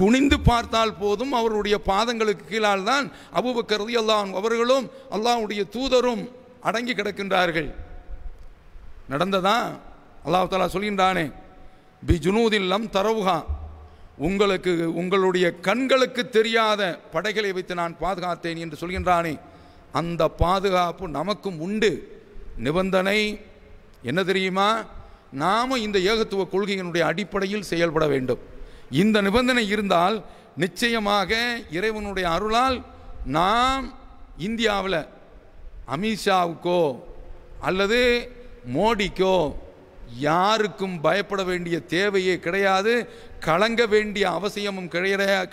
குனிந்து பார்த்தால் போதும் அவருடைய பாதங்களுக்கு கீழால் தான் அபுபக்கரதி அல்லாஹ் அவர்களும் அல்லாஹுடைய தூதரும் அடங்கி கிடக்கின்றார்கள் நடந்ததா அல்லாஹாலா சொல்கின்றானே பி லம் தரவுகா உங்களுக்கு உங்களுடைய கண்களுக்கு தெரியாத படைகளை வைத்து நான் பாதுகாத்தேன் என்று சொல்கின்றானே அந்த பாதுகாப்பு நமக்கும் உண்டு நிபந்தனை என்ன தெரியுமா நாம் இந்த ஏகத்துவ கொள்கையினுடைய அடிப்படையில் செயல்பட வேண்டும் இந்த நிபந்தனை இருந்தால் நிச்சயமாக இறைவனுடைய அருளால் நாம் இந்தியாவில் அமித்ஷாவுக்கோ அல்லது மோடிக்கோ யாருக்கும் பயப்பட வேண்டிய தேவையே கிடையாது கலங்க வேண்டிய அவசியமும்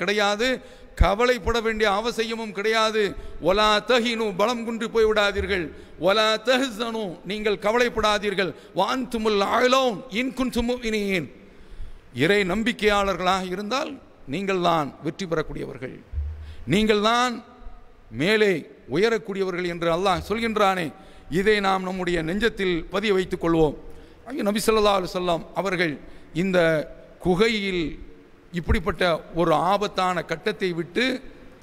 கிடையாது கவலைப்பட வேண்டிய அவசியமும் கிடையாது ஒலா தஹினு பலம் குன்று போய்விடாதீர்கள் ஒலா தஹனு நீங்கள் கவலைப்படாதீர்கள் வான் துமுல் ஆழோம் இன்குன் துமு இனியேன் இறை நம்பிக்கையாளர்களாக இருந்தால் நீங்கள்தான் வெற்றி பெறக்கூடியவர்கள் நீங்கள்தான் மேலே உயரக்கூடியவர்கள் என்று அல்லாஹ் சொல்கின்றானே இதை நாம் நம்முடைய நெஞ்சத்தில் பதிய வைத்துக் கொள்வோம் நபி சொல்லா அலு சொல்லாம் அவர்கள் இந்த குகையில் இப்படிப்பட்ட ஒரு ஆபத்தான கட்டத்தை விட்டு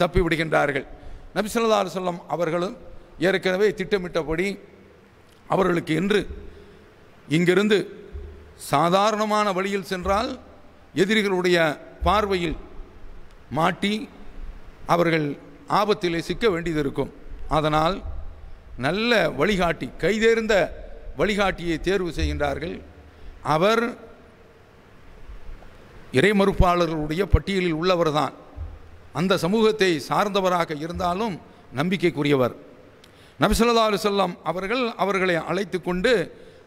தப்பி விடுகின்றார்கள் நபி சொல்லா அலு சொல்லம் அவர்களும் ஏற்கனவே திட்டமிட்டபடி அவர்களுக்கு என்று இங்கிருந்து சாதாரணமான வழியில் சென்றால் எதிரிகளுடைய பார்வையில் மாட்டி அவர்கள் ஆபத்திலே சிக்க வேண்டியது இருக்கும் அதனால் நல்ல வழிகாட்டி கைதேர்ந்த வழிகாட்டியை தேர்வு செய்கின்றார்கள் அவர் இறை மறுப்பாளர்களுடைய பட்டியலில் உள்ளவர் தான் அந்த சமூகத்தை சார்ந்தவராக இருந்தாலும் நம்பிக்கைக்குரியவர் நபிசல்லா அலுசல்லாம் அவர்கள் அவர்களை அழைத்து கொண்டு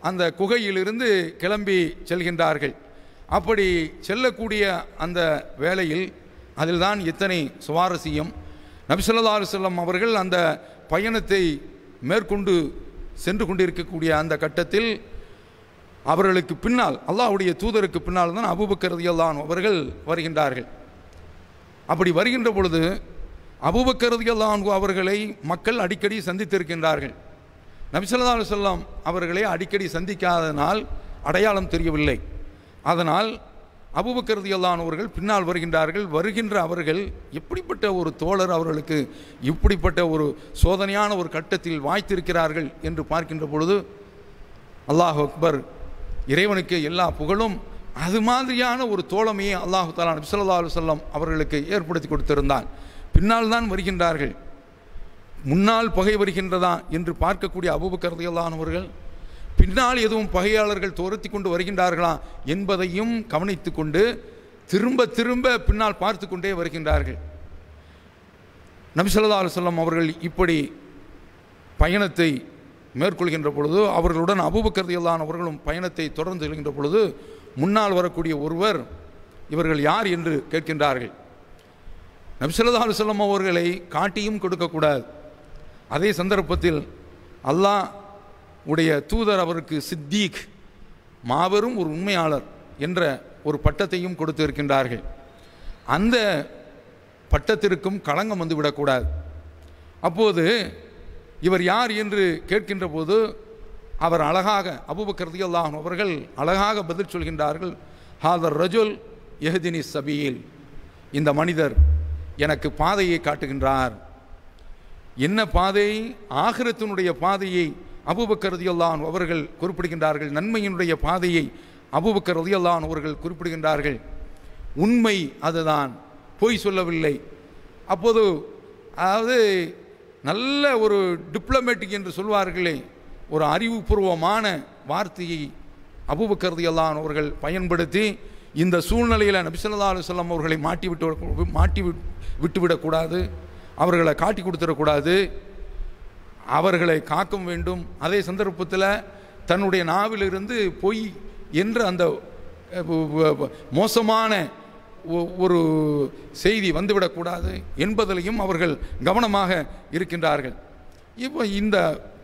அந்த குகையிலிருந்து கிளம்பி செல்கின்றார்கள் அப்படி செல்லக்கூடிய அந்த வேளையில் அதில்தான் இத்தனை சுவாரஸ்யம் நபிசல்லா அலுவலம் அவர்கள் அந்த பயணத்தை மேற்கொண்டு சென்று கொண்டிருக்கக்கூடிய அந்த கட்டத்தில் அவர்களுக்கு பின்னால் அல்லாஹுடைய தூதருக்கு பின்னால் தான் அபுபக்கரதியல்லான் அவர்கள் வருகின்றார்கள் அப்படி வருகின்ற பொழுது அபுபக்கரதியல்லான் அவர்களை மக்கள் அடிக்கடி சந்தித்திருக்கின்றார்கள் நபிசல்லா அலுவலாம் அவர்களை அடிக்கடி சந்திக்காதனால் அடையாளம் தெரியவில்லை அதனால் அபுபக்கருதியல்லானவர்கள் பின்னால் வருகின்றார்கள் வருகின்ற அவர்கள் எப்படிப்பட்ட ஒரு தோழர் அவர்களுக்கு இப்படிப்பட்ட ஒரு சோதனையான ஒரு கட்டத்தில் வாய்த்திருக்கிறார்கள் என்று பார்க்கின்ற பொழுது அல்லாஹ் அக்பர் இறைவனுக்கு எல்லா புகழும் அது மாதிரியான ஒரு தோழமையை அல்லாஹு தாலா நபிசல்லா அலுவலம் அவர்களுக்கு ஏற்படுத்தி கொடுத்திருந்தான் பின்னால் தான் வருகின்றார்கள் முன்னால் பகை வருகின்றதா என்று பார்க்கக்கூடிய அபுபக்கருதியல்லானவர்கள் பின்னால் எதுவும் பகையாளர்கள் துரத்தி கொண்டு வருகின்றார்களா என்பதையும் கவனித்து கொண்டு திரும்ப திரும்ப பின்னால் பார்த்து கொண்டே வருகின்றார்கள் நபிசல்லா அலுவலம் அவர்கள் இப்படி பயணத்தை மேற்கொள்கின்ற பொழுது அவர்களுடன் அபுபக்கர்தியல்லான் அவர்களும் பயணத்தை தொடர்ந்து செல்கின்ற பொழுது முன்னால் வரக்கூடிய ஒருவர் இவர்கள் யார் என்று கேட்கின்றார்கள் நபிசல்லா அலுவலம் அவர்களை காட்டியும் கொடுக்கக்கூடாது அதே சந்தர்ப்பத்தில் அல்லாஹ் உடைய தூதர் அவருக்கு சித்தீக் மாபெரும் ஒரு உண்மையாளர் என்ற ஒரு பட்டத்தையும் கொடுத்து இருக்கின்றார்கள் அந்த பட்டத்திற்கும் களங்கம் வந்துவிடக்கூடாது அப்போது இவர் யார் என்று கேட்கின்ற போது அவர் அழகாக அபுபக்கர்தி அல்லாஹ் அவர்கள் அழகாக பதில் சொல்கின்றார்கள் ஹாதர் ரஜுல் எஹதினி சபியில் இந்த மனிதர் எனக்கு பாதையை காட்டுகின்றார் என்ன பாதை ஆகிரத்தினுடைய பாதையை அபுபக்கருதியல்லான் அவர்கள் குறிப்பிடுகின்றார்கள் நன்மையினுடைய பாதையை அபுபக்கருதியல்லான் அவர்கள் குறிப்பிடுகின்றார்கள் உண்மை அதுதான் பொய் சொல்லவில்லை அப்போது அதாவது நல்ல ஒரு டிப்ளமேட்டிக் என்று சொல்வார்களே ஒரு அறிவுபூர்வமான வார்த்தையை அபுபக்கரதியல்லான் அவர்கள் பயன்படுத்தி இந்த சூழ்நிலையில் நபிசல்லா அலுவலம் அவர்களை மாட்டி விட்டு மாட்டி விட்டுவிடக்கூடாது அவர்களை காட்டி கொடுத்துடக்கூடாது அவர்களை காக்கும் வேண்டும் அதே சந்தர்ப்பத்தில் தன்னுடைய நாவிலிருந்து பொய் என்று அந்த மோசமான ஒரு செய்தி வந்துவிடக்கூடாது என்பதிலையும் அவர்கள் கவனமாக இருக்கின்றார்கள் இப்போ இந்த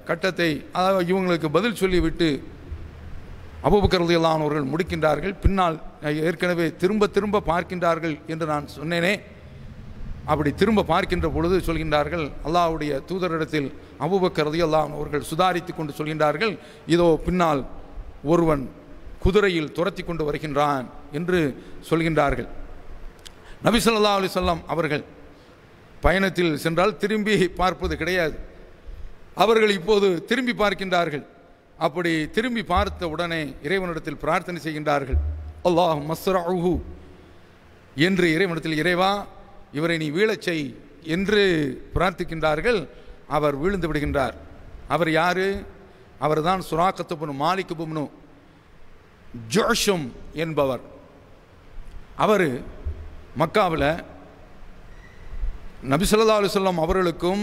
கட்டத்தை அதாவது இவங்களுக்கு பதில் சொல்லிவிட்டு அவர்கள் முடிக்கின்றார்கள் பின்னால் ஏற்கனவே திரும்ப திரும்ப பார்க்கின்றார்கள் என்று நான் சொன்னேனே அப்படி திரும்ப பார்க்கின்ற பொழுது சொல்கின்றார்கள் அல்லாவுடைய தூதரிடத்தில் அபுபக்கர் ரதியல்லான் அவர்கள் சுதாரித்து கொண்டு சொல்கின்றார்கள் இதோ பின்னால் ஒருவன் குதிரையில் துரத்தி கொண்டு வருகின்றான் என்று சொல்கின்றார்கள் நபிசல்லா அலி சொல்லாம் அவர்கள் பயணத்தில் சென்றால் திரும்பி பார்ப்பது கிடையாது அவர்கள் இப்போது திரும்பி பார்க்கின்றார்கள் அப்படி திரும்பி பார்த்த உடனே இறைவனிடத்தில் பிரார்த்தனை செய்கின்றார்கள் அல்லாஹ் மஸ்ரஹு என்று இறைவனிடத்தில் இறைவா இவரை நீ வீழச்செய் என்று பிரார்த்திக்கின்றார்கள் அவர் விழுந்து விடுகின்றார் அவர் யார் அவர் தான் சுராக்கத்துபுனு மாலிக்குபுனு ஜோஷம் என்பவர் அவர் மக்காவில் நபிசல்லா அலுவல்லாம் அவர்களுக்கும்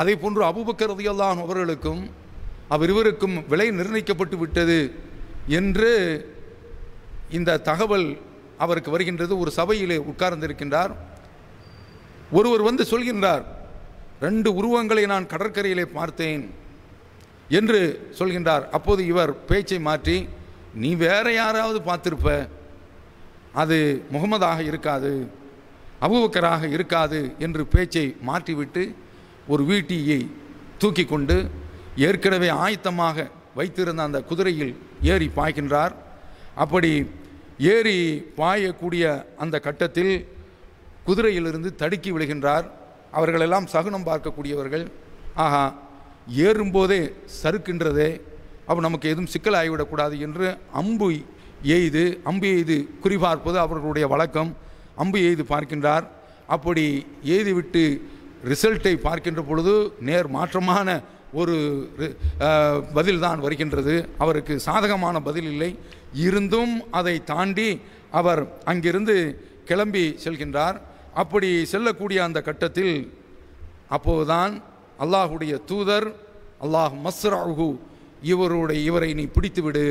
அதே போன்று அபுபக்கர் அவர்களுக்கும் அவர் இருவருக்கும் விலை நிர்ணயிக்கப்பட்டு விட்டது என்று இந்த தகவல் அவருக்கு வருகின்றது ஒரு சபையிலே உட்கார்ந்திருக்கின்றார் ஒருவர் வந்து சொல்கின்றார் ரெண்டு உருவங்களை நான் கடற்கரையிலே பார்த்தேன் என்று சொல்கின்றார் அப்போது இவர் பேச்சை மாற்றி நீ வேற யாராவது பார்த்திருப்ப அது முகமதாக இருக்காது அபுபக்கராக இருக்காது என்று பேச்சை மாற்றிவிட்டு ஒரு வீட்டியை தூக்கி கொண்டு ஏற்கனவே ஆயத்தமாக வைத்திருந்த அந்த குதிரையில் ஏறி பாய்கின்றார் அப்படி ஏறி பாயக்கூடிய அந்த கட்டத்தில் குதிரையிலிருந்து தடுக்கி விழுகின்றார் அவர்களெல்லாம் சகுனம் பார்க்கக்கூடியவர்கள் ஆஹா ஏறும்போதே சறுக்கின்றதே அப்போ நமக்கு எதுவும் சிக்கலாகிவிடக்கூடாது என்று அம்பு எய்து அம்பு எய்து குறிபார்ப்பது அவர்களுடைய வழக்கம் அம்பு எய்து பார்க்கின்றார் அப்படி எய்துவிட்டு ரிசல்ட்டை பார்க்கின்ற பொழுது நேர் மாற்றமான ஒரு பதில்தான் வருகின்றது அவருக்கு சாதகமான பதில் இல்லை இருந்தும் அதை தாண்டி அவர் அங்கிருந்து கிளம்பி செல்கின்றார் அப்படி செல்லக்கூடிய அந்த கட்டத்தில் அப்போதுதான் அல்லாஹுடைய தூதர் அல்லாஹ் மஸ்ராஹு இவருடைய இவரை நீ பிடித்துவிடு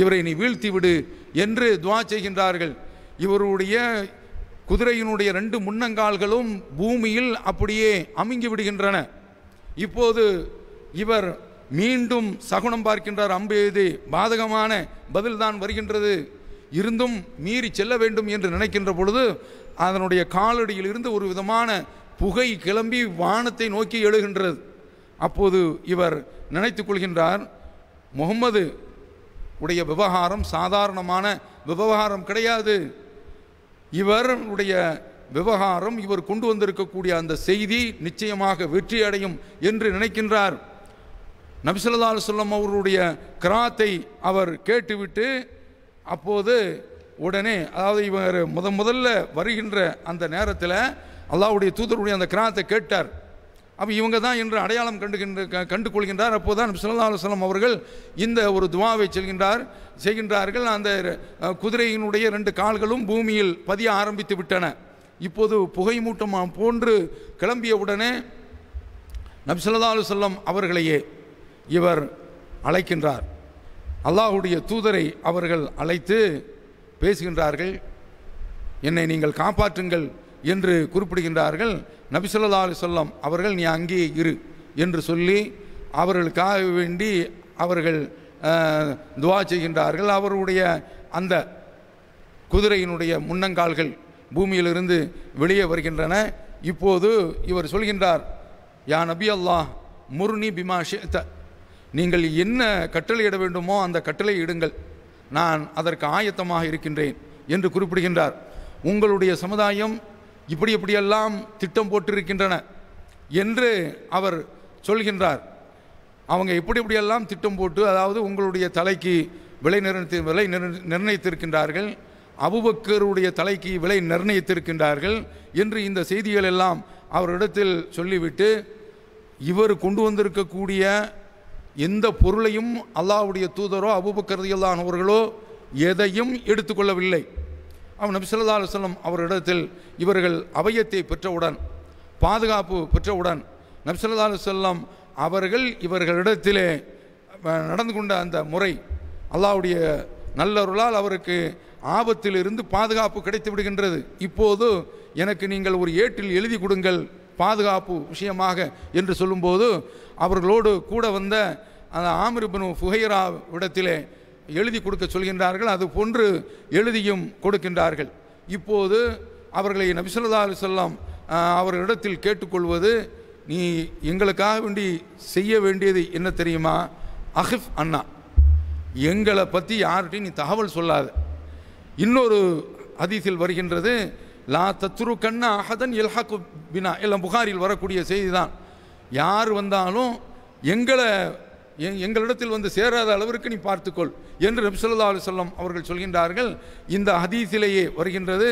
இவரை நீ வீழ்த்திவிடு என்று துவா செய்கின்றார்கள் இவருடைய குதிரையினுடைய ரெண்டு முன்னங்கால்களும் பூமியில் அப்படியே அமுங்கி விடுகின்றன இப்போது இவர் மீண்டும் சகுனம் பார்க்கின்றார் அம்பு இது பாதகமான பதில்தான் வருகின்றது இருந்தும் மீறி செல்ல வேண்டும் என்று நினைக்கின்ற பொழுது அதனுடைய காலடியிலிருந்து ஒரு விதமான புகை கிளம்பி வானத்தை நோக்கி எழுகின்றது அப்போது இவர் நினைத்து கொள்கின்றார் முகம்மது உடைய விவகாரம் சாதாரணமான விவகாரம் கிடையாது இவருடைய விவகாரம் இவர் கொண்டு வந்திருக்கக்கூடிய அந்த செய்தி நிச்சயமாக வெற்றி அடையும் என்று நினைக்கின்றார் நபிசல்லா அலுவலம் அவருடைய கிராத்தை அவர் கேட்டுவிட்டு அப்போது உடனே அதாவது இவர் முத முதல்ல வருகின்ற அந்த நேரத்தில் அல்லாவுடைய தூதருடைய அந்த கிராணத்தை கேட்டார் அப்போ இவங்க தான் என்று அடையாளம் கண்டுகின்ற கண்டு கொள்கின்றார் அப்போது தான் சுல்லா அலுவலம் அவர்கள் இந்த ஒரு துவாவை செல்கின்றார் செய்கின்றார்கள் அந்த குதிரையினுடைய ரெண்டு கால்களும் பூமியில் பதிய ஆரம்பித்து விட்டன இப்போது புகை மூட்டம் போன்று கிளம்பிய உடனே நபிசல்லா அலுவலம் அவர்களையே இவர் அழைக்கின்றார் அல்லாஹுடைய தூதரை அவர்கள் அழைத்து பேசுகின்றார்கள் என்னை நீங்கள் காப்பாற்றுங்கள் என்று குறிப்பிடுகின்றார்கள் நபிசல்லா அலி சொல்லம் அவர்கள் நீ அங்கே இரு என்று சொல்லி அவர்களுக்காக வேண்டி அவர்கள் துவா செய்கின்றார்கள் அவருடைய அந்த குதிரையினுடைய முன்னங்கால்கள் பூமியிலிருந்து வெளியே வருகின்றன இப்போது இவர் சொல்கின்றார் யா நபி அல்லாஹ் முர்னி பிமா ஷேத்த நீங்கள் என்ன கட்டளையிட வேண்டுமோ அந்த கட்டளை இடுங்கள் நான் அதற்கு ஆயத்தமாக இருக்கின்றேன் என்று குறிப்பிடுகின்றார் உங்களுடைய சமுதாயம் இப்படி இப்படியெல்லாம் திட்டம் போட்டிருக்கின்றன என்று அவர் சொல்கின்றார் அவங்க இப்படி இப்படியெல்லாம் திட்டம் போட்டு அதாவது உங்களுடைய தலைக்கு விலை நிர்ணயித்து விலை நிர்ணயித்திருக்கின்றார்கள் அபுபக்கருடைய தலைக்கு விலை நிர்ணயித்திருக்கின்றார்கள் என்று இந்த செய்திகள் எல்லாம் அவரிடத்தில் சொல்லிவிட்டு இவர் கொண்டு வந்திருக்கக்கூடிய எந்த பொருளையும் அல்லாவுடைய தூதரோ அபுபக்கருதியல்லானவர்களோ எதையும் எடுத்துக்கொள்ளவில்லை அவன் நபிசல்லா அலுவலம் அவரிடத்தில் இவர்கள் அவயத்தை பெற்றவுடன் பாதுகாப்பு பெற்றவுடன் நபிசல்லா சொல்லம் அவர்கள் இவர்களிடத்திலே நடந்து கொண்ட அந்த முறை அல்லாவுடைய நல்லவர்களால் அவருக்கு ஆபத்திலிருந்து பாதுகாப்பு கிடைத்து விடுகின்றது இப்போது எனக்கு நீங்கள் ஒரு ஏட்டில் எழுதி கொடுங்கள் பாதுகாப்பு விஷயமாக என்று சொல்லும்போது அவர்களோடு கூட வந்த அந்த ஆமிருபனு ஃபுகைரா இடத்திலே எழுதி கொடுக்க சொல்கின்றார்கள் அது போன்று எழுதியும் கொடுக்கின்றார்கள் இப்போது அவர்களை நபிசல்லா அலி சொல்லாம் அவர்களிடத்தில் கேட்டுக்கொள்வது நீ எங்களுக்காக வேண்டி செய்ய வேண்டியது என்ன தெரியுமா அஹிஃப் அண்ணா எங்களை பற்றி யார்கிட்டையும் நீ தகவல் சொல்லாத இன்னொரு அதிசில் வருகின்றது லா தத்ரு கண்ணா அஹதன் எல்ஹாக்கு பினா எல்லாம் புகாரில் வரக்கூடிய செய்தி தான் யார் வந்தாலும் எங்களை எங்களிடத்தில் வந்து சேராத அளவிற்கு நீ பார்த்துக்கொள் என்று நபிசல்லா அலுவலம் அவர்கள் சொல்கின்றார்கள் இந்த ஹதீஸிலேயே வருகின்றது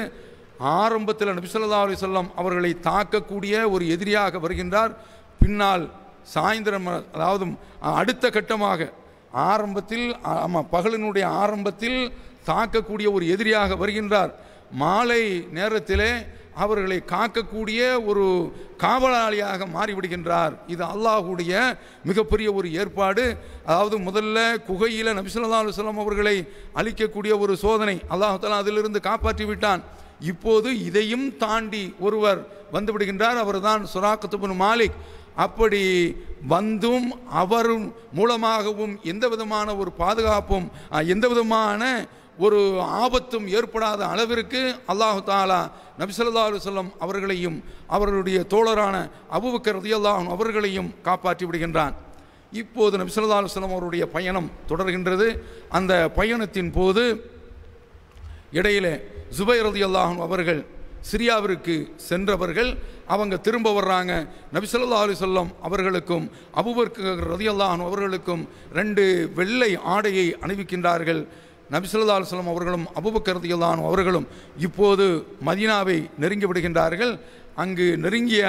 ஆரம்பத்தில் நபிசல்லா அலுவலம் அவர்களை தாக்கக்கூடிய ஒரு எதிரியாக வருகின்றார் பின்னால் சாயந்தரம் அதாவது அடுத்த கட்டமாக ஆரம்பத்தில் ஆமாம் பகலினுடைய ஆரம்பத்தில் தாக்கக்கூடிய ஒரு எதிரியாக வருகின்றார் மாலை நேரத்திலே அவர்களை காக்கக்கூடிய ஒரு காவலாளியாக மாறிவிடுகின்றார் இது அல்லாஹுடைய மிகப்பெரிய ஒரு ஏற்பாடு அதாவது முதல்ல குகையில் நபிசுல்லா அலுவலம் அவர்களை அழிக்கக்கூடிய ஒரு சோதனை அல்லாஹால அதிலிருந்து காப்பாற்றி விட்டான் இப்போது இதையும் தாண்டி ஒருவர் வந்து விடுகின்றார் அவர்தான் சுராக்கத்துபுன் மாலிக் அப்படி வந்தும் அவரும் மூலமாகவும் எந்த விதமான ஒரு பாதுகாப்பும் எந்த விதமான ஒரு ஆபத்தும் ஏற்படாத அளவிற்கு அல்லாஹு தாலா நபிசல்லா அலுவலம் அவர்களையும் அவர்களுடைய தோழரான அபுபக்கர் ரதியல்லாஹும் அவர்களையும் காப்பாற்றி விடுகின்றான் இப்போது நபிசல்லா அலுவலம் அவருடைய பயணம் தொடர்கின்றது அந்த பயணத்தின் போது இடையிலே ஜுபை ரதியல்லாஹும் அவர்கள் சிரியாவிற்கு சென்றவர்கள் அவங்க திரும்ப வர்றாங்க நபிசல்லா அலி சொல்லம் அவர்களுக்கும் அபுபக்கர் ரதியல்லாஹும் அவர்களுக்கும் ரெண்டு வெள்ளை ஆடையை அணிவிக்கின்றார்கள் நபிசுல்லால் சொல்லம் அவர்களும் அபுபக்கரதியல்லான் அவர்களும் இப்போது மதீனாவை நெருங்கி விடுகின்றார்கள் அங்கு நெருங்கிய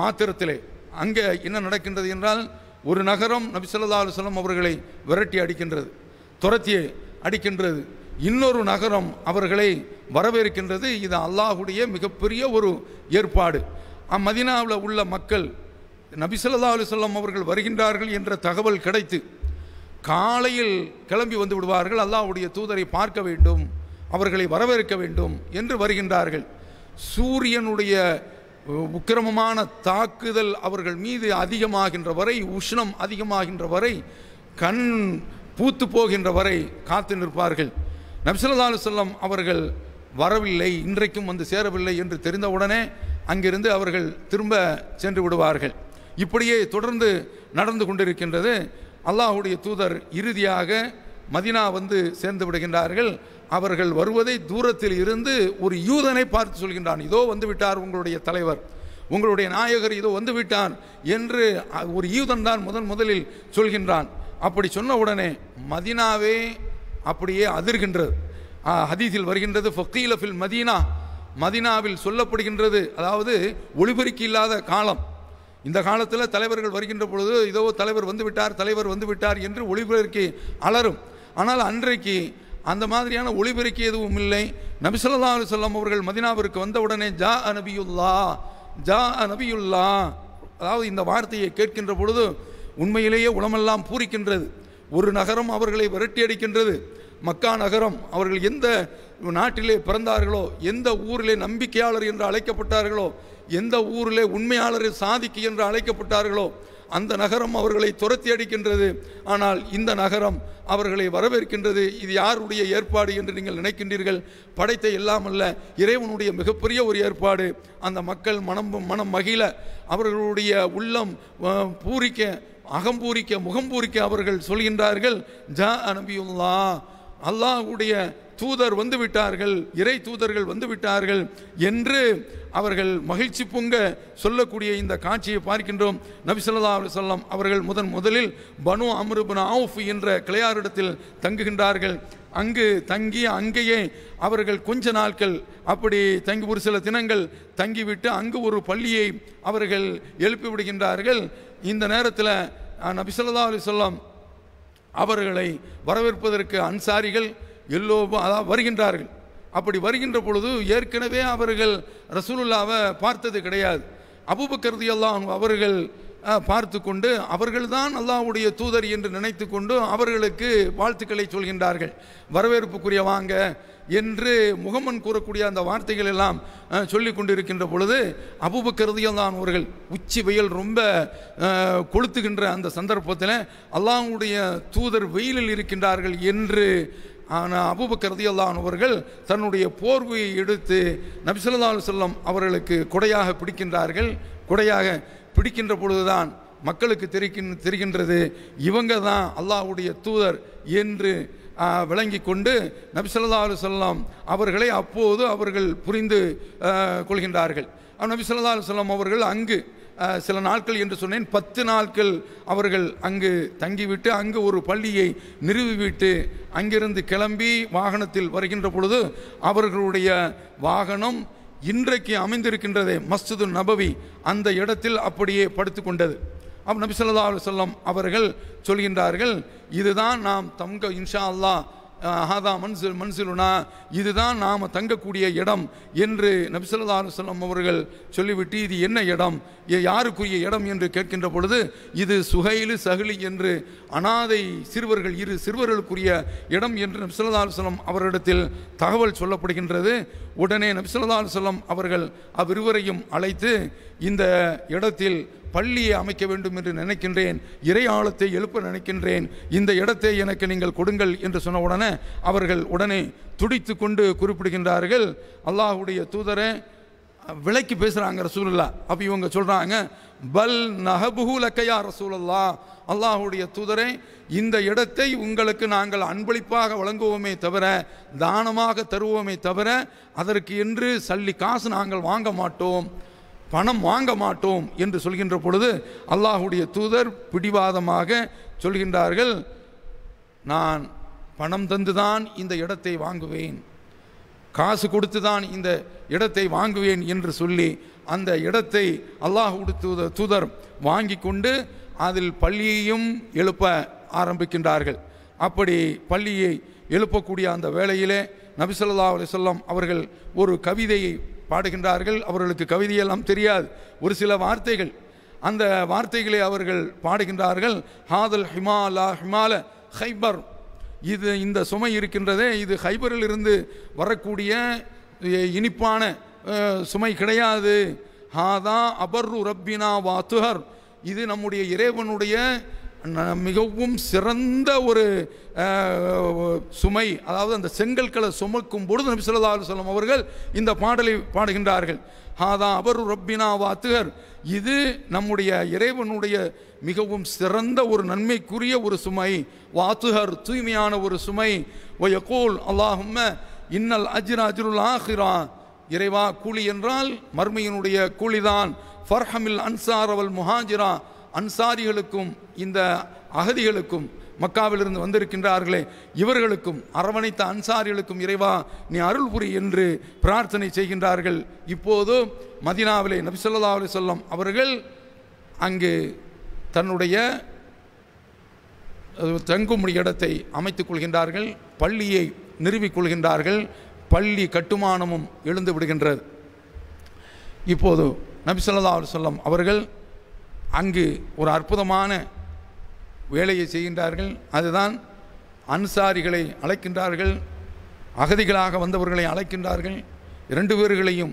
மாத்திரத்திலே அங்கே என்ன நடக்கின்றது என்றால் ஒரு நகரம் நபிசுல்லால் சொல்லம் அவர்களை விரட்டி அடிக்கின்றது துரத்தி அடிக்கின்றது இன்னொரு நகரம் அவர்களை வரவேற்கின்றது இது அல்லாஹுடைய மிகப்பெரிய ஒரு ஏற்பாடு அம்மதினாவில் உள்ள மக்கள் நபிசுல்லா அலுவலம் அவர்கள் வருகின்றார்கள் என்ற தகவல் கிடைத்து காலையில் கிளம்பி வந்து விடுவார்கள் அல்லாவுடைய தூதரை பார்க்க வேண்டும் அவர்களை வரவேற்க வேண்டும் என்று வருகின்றார்கள் சூரியனுடைய உக்கிரமமான தாக்குதல் அவர்கள் மீது அதிகமாகின்ற வரை உஷ்ணம் அதிகமாகின்ற வரை கண் பூத்து போகின்ற வரை காத்து நிற்பார்கள் நப்சலதாலு செல்லம் அவர்கள் வரவில்லை இன்றைக்கும் வந்து சேரவில்லை என்று தெரிந்தவுடனே அங்கிருந்து அவர்கள் திரும்ப சென்று விடுவார்கள் இப்படியே தொடர்ந்து நடந்து கொண்டிருக்கின்றது அல்லாஹுடைய தூதர் இறுதியாக மதினா வந்து சேர்ந்து விடுகின்றார்கள் அவர்கள் வருவதை தூரத்தில் இருந்து ஒரு யூதனை பார்த்து சொல்கின்றான் இதோ வந்து விட்டார் உங்களுடைய தலைவர் உங்களுடைய நாயகர் இதோ வந்து விட்டான் என்று ஒரு யூதன் தான் முதன் முதலில் சொல்கின்றான் அப்படி சொன்ன உடனே மதினாவே அப்படியே அதிர்கின்றது ஹதீஸில் வருகின்றது ஃபக்கீலஃபில் மதீனா மதினாவில் சொல்லப்படுகின்றது அதாவது ஒளிபெருக்கி இல்லாத காலம் இந்த காலத்தில் தலைவர்கள் வருகின்ற பொழுது இதோ தலைவர் வந்துவிட்டார் தலைவர் வந்துவிட்டார் என்று ஒளிபெருக்கி அலரும் ஆனால் அன்றைக்கு அந்த மாதிரியான ஒளிபெருக்கி எதுவும் இல்லை நபிசல்லா அலுவல்லாம் அவர்கள் மதினாவிற்கு வந்தவுடனே ஜா அநபியுல்லா ஜா நபியுல்லா அதாவது இந்த வார்த்தையை கேட்கின்ற பொழுது உண்மையிலேயே உளமெல்லாம் பூரிக்கின்றது ஒரு நகரம் அவர்களை விரட்டி அடிக்கின்றது மக்கா நகரம் அவர்கள் எந்த நாட்டிலே பிறந்தார்களோ எந்த ஊரிலே நம்பிக்கையாளர் என்று அழைக்கப்பட்டார்களோ எந்த ஊரிலே உண்மையாளர் சாதிக்கு என்று அழைக்கப்பட்டார்களோ அந்த நகரம் அவர்களை துரத்தி அடிக்கின்றது ஆனால் இந்த நகரம் அவர்களை வரவேற்கின்றது இது யாருடைய ஏற்பாடு என்று நீங்கள் நினைக்கின்றீர்கள் படைத்த இல்லாமல்ல இறைவனுடைய மிகப்பெரிய ஒரு ஏற்பாடு அந்த மக்கள் மனம் மனம் மகிழ அவர்களுடைய உள்ளம் பூரிக்க அகம்பூரிக்க முகம்பூரிக்க அவர்கள் சொல்கின்றார்கள் ஜா அனுப்பியுள்ளா அல்லாஹுடைய தூதர் வந்து விட்டார்கள் இறை தூதர்கள் வந்து விட்டார்கள் என்று அவர்கள் மகிழ்ச்சி பொங்க சொல்லக்கூடிய இந்த காட்சியை பார்க்கின்றோம் நபிசல்லா அலி சொல்லம் அவர்கள் முதன் முதலில் பனு அமருபன் ஆஃப் என்ற கிளையாரிடத்தில் தங்குகின்றார்கள் அங்கு தங்கி அங்கேயே அவர்கள் கொஞ்ச நாட்கள் அப்படி தங்கி ஒரு சில தினங்கள் தங்கிவிட்டு அங்கு ஒரு பள்ளியை அவர்கள் எழுப்பிவிடுகின்றார்கள் இந்த நேரத்தில் நபிசல்லா அலி சொல்லம் அவர்களை வரவேற்பதற்கு அன்சாரிகள் எல்லோரும் அதாவது வருகின்றார்கள் அப்படி வருகின்ற பொழுது ஏற்கனவே அவர்கள் ரசூலுல்லாவை பார்த்தது கிடையாது அபுபக்கருதி அல்லாஹ் அவர்கள் பார்த்து கொண்டு அவர்கள்தான் அல்லாஹுடைய தூதர் என்று நினைத்து கொண்டு அவர்களுக்கு வாழ்த்துக்களை சொல்கின்றார்கள் வரவேற்புக்குரிய வாங்க என்று முகமன் கூறக்கூடிய அந்த வார்த்தைகள் எல்லாம் சொல்லி கொண்டிருக்கின்ற பொழுது தான் அவர்கள் உச்சி வெயில் ரொம்ப கொளுத்துகின்ற அந்த சந்தர்ப்பத்தில் அல்லாஹுடைய தூதர் வெயிலில் இருக்கின்றார்கள் என்று ஆனால் அபுபக்கரதி அல்லான் அவர்கள் தன்னுடைய போர்வையை எடுத்து நபிசல்லா செல்லம் அவர்களுக்கு கொடையாக பிடிக்கின்றார்கள் கொடையாக பிடிக்கின்ற பொழுதுதான் மக்களுக்கு தெரிக்கின் தெரிகின்றது இவங்க தான் அல்லாஹுடைய தூதர் என்று விளங்கி கொண்டு நபிசல்லா அலுவலாம் அவர்களை அப்போது அவர்கள் புரிந்து கொள்கின்றார்கள் நபிசல்லா அலுவலம் அவர்கள் அங்கு சில நாட்கள் என்று சொன்னேன் பத்து நாட்கள் அவர்கள் அங்கு தங்கிவிட்டு அங்கு ஒரு பள்ளியை நிறுவிவிட்டு அங்கிருந்து கிளம்பி வாகனத்தில் வருகின்ற பொழுது அவர்களுடைய வாகனம் இன்றைக்கு அமைந்திருக்கின்றதே மஸ்ஜிது நபவி அந்த இடத்தில் அப்படியே படுத்து கொண்டது அப்போ சொல்லா அலுவலம் அவர்கள் சொல்கின்றார்கள் இதுதான் நாம் தங்க இன்ஷா அல்லாஹ் ஹாதா மன்சில் மன்சிலுனா இதுதான் நாம் தங்கக்கூடிய இடம் என்று நபிசல்லா அலுவலம் அவர்கள் சொல்லிவிட்டு இது என்ன இடம் யாருக்குரிய இடம் என்று கேட்கின்ற பொழுது இது சுகைலு சகலி என்று அனாதை சிறுவர்கள் இரு சிறுவர்களுக்குரிய இடம் என்று நபிசல்லா அலுவலம் அவரிடத்தில் தகவல் சொல்லப்படுகின்றது உடனே நபிசல்லா அலுவலம் அவர்கள் அவ்விருவரையும் அழைத்து இந்த இடத்தில் பள்ளியை அமைக்க வேண்டும் என்று நினைக்கின்றேன் இறை ஆழத்தை எழுப்ப நினைக்கின்றேன் இந்த இடத்தை எனக்கு நீங்கள் கொடுங்கள் என்று சொன்ன உடனே அவர்கள் உடனே துடித்து கொண்டு குறிப்பிடுகின்றார்கள் அல்லாஹுடைய தூதரை விலைக்கு பேசுகிறாங்க ரசூலுல்லா அப்போ இவங்க சொல்கிறாங்க பல் நகபுகு லக்கையா ரசூலல்லா அல்லாஹுடைய தூதரை இந்த இடத்தை உங்களுக்கு நாங்கள் அன்பளிப்பாக வழங்குவோமே தவிர தானமாக தருவோமே தவிர அதற்கு என்று சல்லி காசு நாங்கள் வாங்க மாட்டோம் பணம் வாங்க மாட்டோம் என்று சொல்கின்ற பொழுது அல்லாஹுடைய தூதர் பிடிவாதமாக சொல்கின்றார்கள் நான் பணம் தந்துதான் இந்த இடத்தை வாங்குவேன் காசு கொடுத்து தான் இந்த இடத்தை வாங்குவேன் என்று சொல்லி அந்த இடத்தை அல்லாஹுடைய தூதர் தூதர் வாங்கி கொண்டு அதில் பள்ளியையும் எழுப்ப ஆரம்பிக்கின்றார்கள் அப்படி பள்ளியை எழுப்பக்கூடிய அந்த வேளையிலே நபிசல்லா அலிசல்லாம் அவர்கள் ஒரு கவிதையை பாடுகின்றார்கள் அவர்களுக்கு கவிதையெல்லாம் தெரியாது ஒரு சில வார்த்தைகள் அந்த வார்த்தைகளை அவர்கள் பாடுகின்றார்கள் ஹாதல் ஹிமாலா ஹிமால ஹைபர் இது இந்த சுமை இருக்கின்றதே இது ஹைபரிலிருந்து வரக்கூடிய இனிப்பான சுமை கிடையாது ஹாதா அபர்ரு ரப்பினா வாத்துஹர் இது நம்முடைய இறைவனுடைய மிகவும் சிறந்த ஒரு சுமை அதாவது அந்த செங்கல்களை சுமக்கும் பொழுது நபி சொல்லா சொல்லம் அவர்கள் இந்த பாடலை பாடுகின்றார்கள் ஹாதா அவர் ரப்பினா வாத்துகர் இது நம்முடைய இறைவனுடைய மிகவும் சிறந்த ஒரு நன்மைக்குரிய ஒரு சுமை வாத்துகர் தூய்மையான ஒரு சுமை ஒயகோல் அல்லாஹும்ம இன்னல் அஜிர் அஜிருல் ஆஹிரா இறைவா கூலி என்றால் மர்மையினுடைய கூலிதான் ஃபர்ஹமில் அன்சார் அவள் முஹாஜிரா அன்சாரிகளுக்கும் இந்த அகதிகளுக்கும் மக்காவிலிருந்து வந்திருக்கின்றார்களே இவர்களுக்கும் அரவணைத்த அன்சாரிகளுக்கும் இறைவா நீ அருள் புரி என்று பிரார்த்தனை செய்கின்றார்கள் இப்போது மதினாவிலே நபிசல்லா அலி சொல்லம் அவர்கள் அங்கு தன்னுடைய தங்கும் இடத்தை அமைத்துக் கொள்கின்றார்கள் பள்ளியை நிறுவிக்கொள்கின்றார்கள் பள்ளி கட்டுமானமும் எழுந்து விடுகின்றது இப்போது நபிசல்லா அலி சொல்லம் அவர்கள் அங்கு ஒரு அற்புதமான வேலையை செய்கின்றார்கள் அதுதான் அன்சாரிகளை அழைக்கின்றார்கள் அகதிகளாக வந்தவர்களை அழைக்கின்றார்கள் இரண்டு பேர்களையும்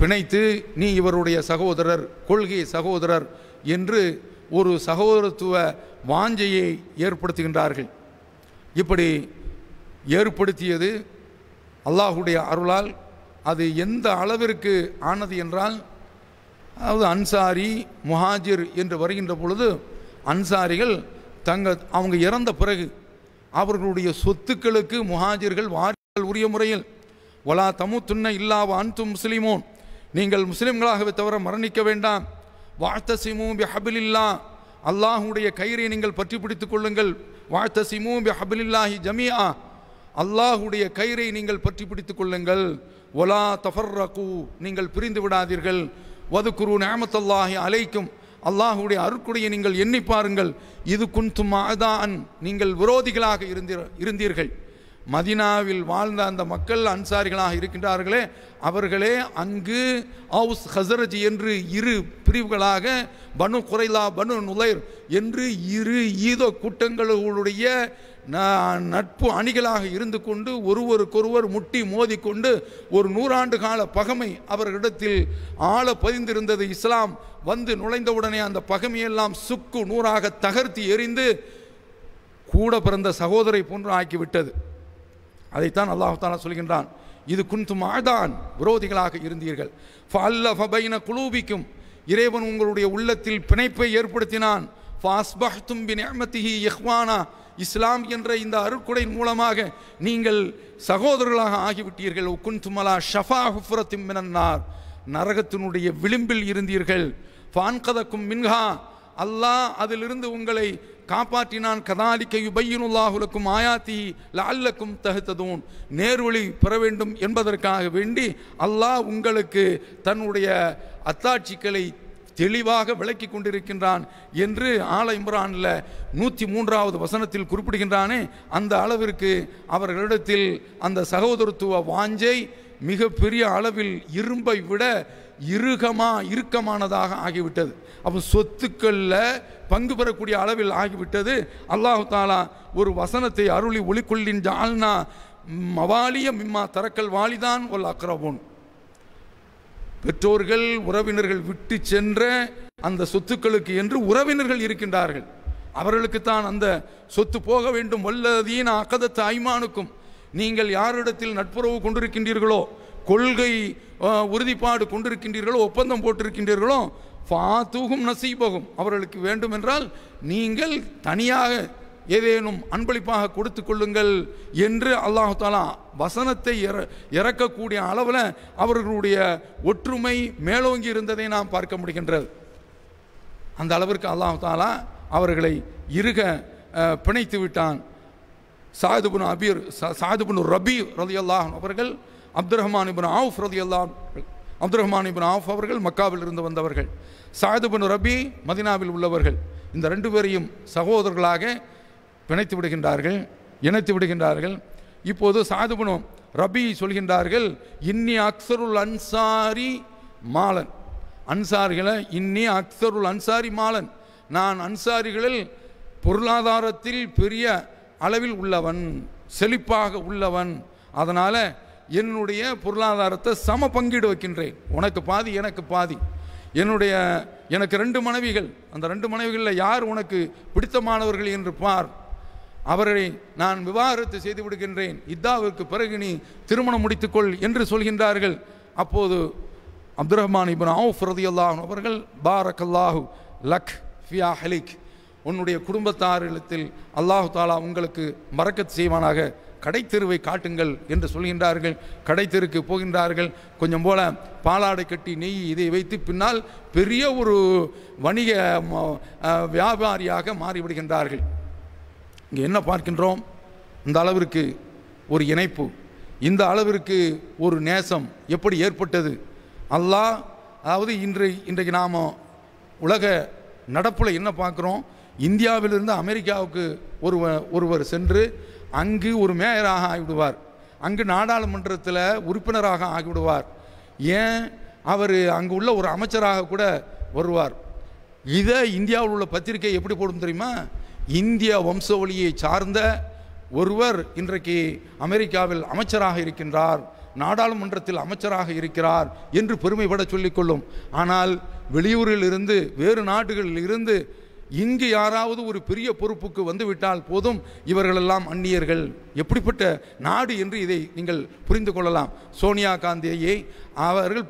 பிணைத்து நீ இவருடைய சகோதரர் கொள்கை சகோதரர் என்று ஒரு சகோதரத்துவ வாஞ்சையை ஏற்படுத்துகின்றார்கள் இப்படி ஏற்படுத்தியது அல்லாஹுடைய அருளால் அது எந்த அளவிற்கு ஆனது என்றால் அதாவது அன்சாரி முஹாஜிர் என்று வருகின்ற பொழுது அன்சாரிகள் தங்கள் அவங்க இறந்த பிறகு அவர்களுடைய சொத்துக்களுக்கு முஹாஜிர்கள் வாரிகள் உரிய முறையில் ஒலா தமுத்துன்ன இல்லாவ அன்து முஸ்லீமோன் நீங்கள் முஸ்லீம்களாகவே தவிர மரணிக்க வேண்டாம் வாழ்த்தசிமூ பிஹபிலில்லா அல்லாஹுடைய கயிறை நீங்கள் பற்றி பிடித்து கொள்ளுங்கள் வாழ்த்தசிமூ பிஹபிலில்லாஹி ஜமியா அல்லாஹுடைய கயிறை நீங்கள் பற்றி பிடித்து கொள்ளுங்கள் ஒலா தஃபர்ரகு நீங்கள் பிரிந்து விடாதீர்கள் வதுக்குரு நேமத்தல்லாஹி அலைக்கும் அல்லாஹுடைய அருக்குடையை நீங்கள் எண்ணி பாருங்கள் இது குன்தும் அதான் நீங்கள் விரோதிகளாக இருந்தீர் இருந்தீர்கள் மதினாவில் வாழ்ந்த அந்த மக்கள் அன்சாரிகளாக இருக்கின்றார்களே அவர்களே அங்கு ஹவுஸ் ஹசரஜ் என்று இரு பிரிவுகளாக பனு குறைலா பனு நுலைர் என்று இரு ஈதோ கூட்டங்களுடைய நான் நட்பு அணிகளாக இருந்து கொண்டு ஒருவருக்கொருவர் முட்டி மோதிக்கொண்டு ஒரு நூறாண்டு கால பகமை அவர்களிடத்தில் ஆழ பதிந்திருந்தது இஸ்லாம் வந்து நுழைந்தவுடனே அந்த பகமையெல்லாம் சுக்கு நூறாக தகர்த்தி எறிந்து கூட பிறந்த சகோதரை போன்று ஆக்கிவிட்டது அதைத்தான் அல்லாஹாலா சொல்கின்றான் இது குன்து மாதான் விரோதிகளாக இருந்தீர்கள் ஃபல்ல ஃபபைன குலூபிக்கும் இறைவன் உங்களுடைய உள்ளத்தில் பிணைப்பை ஏற்படுத்தினான் ஃபாஸ்பஹ்தும் பின் நேமத்திஹி யஹ்வானா இஸ்லாம் என்ற இந்த அருக்குடை மூலமாக நீங்கள் சகோதரர்களாக ஆகிவிட்டீர்கள் குன்துமலா ஷஃபா ஹுஃபுரத்தின் மினன்னார் நரகத்தினுடைய விளிம்பில் இருந்தீர்கள் கதக்கும் மின்ஹா அல்லாஹ் அதிலிருந்து உங்களை காப்பாற்றினான் கதாலிக்க யுபையினுல்லாஹுலக்கும் ஆயாத்தி லல்லக்கும் தகுத்ததூன் நேர்வழி பெற வேண்டும் என்பதற்காக வேண்டி அல்லாஹ் உங்களுக்கு தன்னுடைய அத்தாட்சிகளை தெளிவாக விளக்கி கொண்டிருக்கின்றான் என்று ஆல இம்ரானில் நூற்றி மூன்றாவது வசனத்தில் குறிப்பிடுகின்றானே அந்த அளவிற்கு அவர்களிடத்தில் அந்த சகோதரத்துவ வாஞ்சை மிகப்பெரிய அளவில் இரும்பை விட இருகமா இறுக்கமானதாக ஆகிவிட்டது அப்போ சொத்துக்களில் பங்கு பெறக்கூடிய அளவில் ஆகிவிட்டது அல்லாஹு தாலா ஒரு வசனத்தை அருளி ஒளிக்கொள்ளின் ஆள்னா மவாலிய மிம்மா தரக்கல் வாலிதான் ஒல் அக்ரவோன் பெற்றோர்கள் உறவினர்கள் விட்டு சென்ற அந்த சொத்துக்களுக்கு என்று உறவினர்கள் இருக்கின்றார்கள் அவர்களுக்கு தான் அந்த சொத்து போக வேண்டும் வல்லதீன அக்கதத்து ஐமானுக்கும் நீங்கள் யாரிடத்தில் நட்புறவு கொண்டிருக்கின்றீர்களோ கொள்கை உறுதிப்பாடு கொண்டிருக்கின்றீர்களோ ஒப்பந்தம் போட்டிருக்கின்றீர்களோ ஃபாத்துகும் நசீபகும் அவர்களுக்கு வேண்டுமென்றால் நீங்கள் தனியாக ஏதேனும் அன்பளிப்பாக கொடுத்து கொள்ளுங்கள் என்று அல்லாஹு தாலா வசனத்தை இற இறக்கக்கூடிய அளவில் அவர்களுடைய ஒற்றுமை மேலோங்கி இருந்ததை நாம் பார்க்க முடிகின்றது அந்த அளவிற்கு அல்லாஹு தாலா அவர்களை இருக பிணைத்து விட்டான் சாதுபுன் அபீர் சாதுபுன் ரபி ரதி அல்லாஹ் அவர்கள் அப்து ரஹ்மான் இபின் ஆஃப் ரதி அல்லாஹ் அப்துல் ரஹ்மான் இபின் ஆஃப் அவர்கள் மக்காவில் இருந்து வந்தவர்கள் சாதுபுன் ரபி மதினாவில் உள்ளவர்கள் இந்த ரெண்டு பேரையும் சகோதரர்களாக பிணைத்து விடுகின்றார்கள் இணைத்து விடுகின்றார்கள் இப்போது சாதுபனும் ரபி சொல்கின்றார்கள் இன்னி அக்சருல் அன்சாரி மாலன் அன்சாரிகளை இன்னி அக்சருல் அன்சாரி மாலன் நான் அன்சாரிகளில் பொருளாதாரத்தில் பெரிய அளவில் உள்ளவன் செழிப்பாக உள்ளவன் அதனால் என்னுடைய பொருளாதாரத்தை சம பங்கீடு வைக்கின்றேன் உனக்கு பாதி எனக்கு பாதி என்னுடைய எனக்கு ரெண்டு மனைவிகள் அந்த ரெண்டு மனைவிகளில் யார் உனக்கு பிடித்தமானவர்கள் என்று பார் அவரை நான் விவாகரத்து செய்து விடுகின்றேன் இத்தாவிற்கு பிறகு நீ திருமணம் முடித்துக்கொள் என்று சொல்கின்றார்கள் அப்போது அப்து ரஹ்மான் இபின் ஆஃப் ரதியல்லாஹ் அவர்கள் பாரக்கல்லாஹு லக் ஃபியா ஹலிக் உன்னுடைய குடும்பத்தாரிடத்தில் அல்லாஹு தாலா உங்களுக்கு மறக்கத் செய்வானாக கடைத்தெருவை காட்டுங்கள் என்று சொல்கின்றார்கள் கடைத்தெருக்கு போகின்றார்கள் கொஞ்சம் போல பாலாடை கட்டி நெய் இதை வைத்து பின்னால் பெரிய ஒரு வணிக வியாபாரியாக மாறிவிடுகின்றார்கள் இங்கே என்ன பார்க்கின்றோம் இந்த அளவிற்கு ஒரு இணைப்பு இந்த அளவிற்கு ஒரு நேசம் எப்படி ஏற்பட்டது அல்லா அதாவது இன்று இன்றைக்கு நாம் உலக நடப்பில் என்ன பார்க்குறோம் இந்தியாவிலிருந்து அமெரிக்காவுக்கு ஒரு ஒருவர் சென்று அங்கு ஒரு மேயராக ஆகிவிடுவார் அங்கு நாடாளுமன்றத்தில் உறுப்பினராக ஆகிவிடுவார் ஏன் அவர் அங்கு உள்ள ஒரு அமைச்சராக கூட வருவார் இதை இந்தியாவில் உள்ள பத்திரிகை எப்படி போடும் தெரியுமா இந்திய வம்சவழியை சார்ந்த ஒருவர் இன்றைக்கு அமெரிக்காவில் அமைச்சராக இருக்கின்றார் நாடாளுமன்றத்தில் அமைச்சராக இருக்கிறார் என்று பெருமைப்பட சொல்லிக்கொள்ளும் ஆனால் வெளியூரில் இருந்து வேறு நாடுகளில் இருந்து இங்கு யாராவது ஒரு பெரிய பொறுப்புக்கு வந்துவிட்டால் போதும் இவர்களெல்லாம் அந்நியர்கள் எப்படிப்பட்ட நாடு என்று இதை நீங்கள் புரிந்து கொள்ளலாம் சோனியா காந்தியை அவர்கள்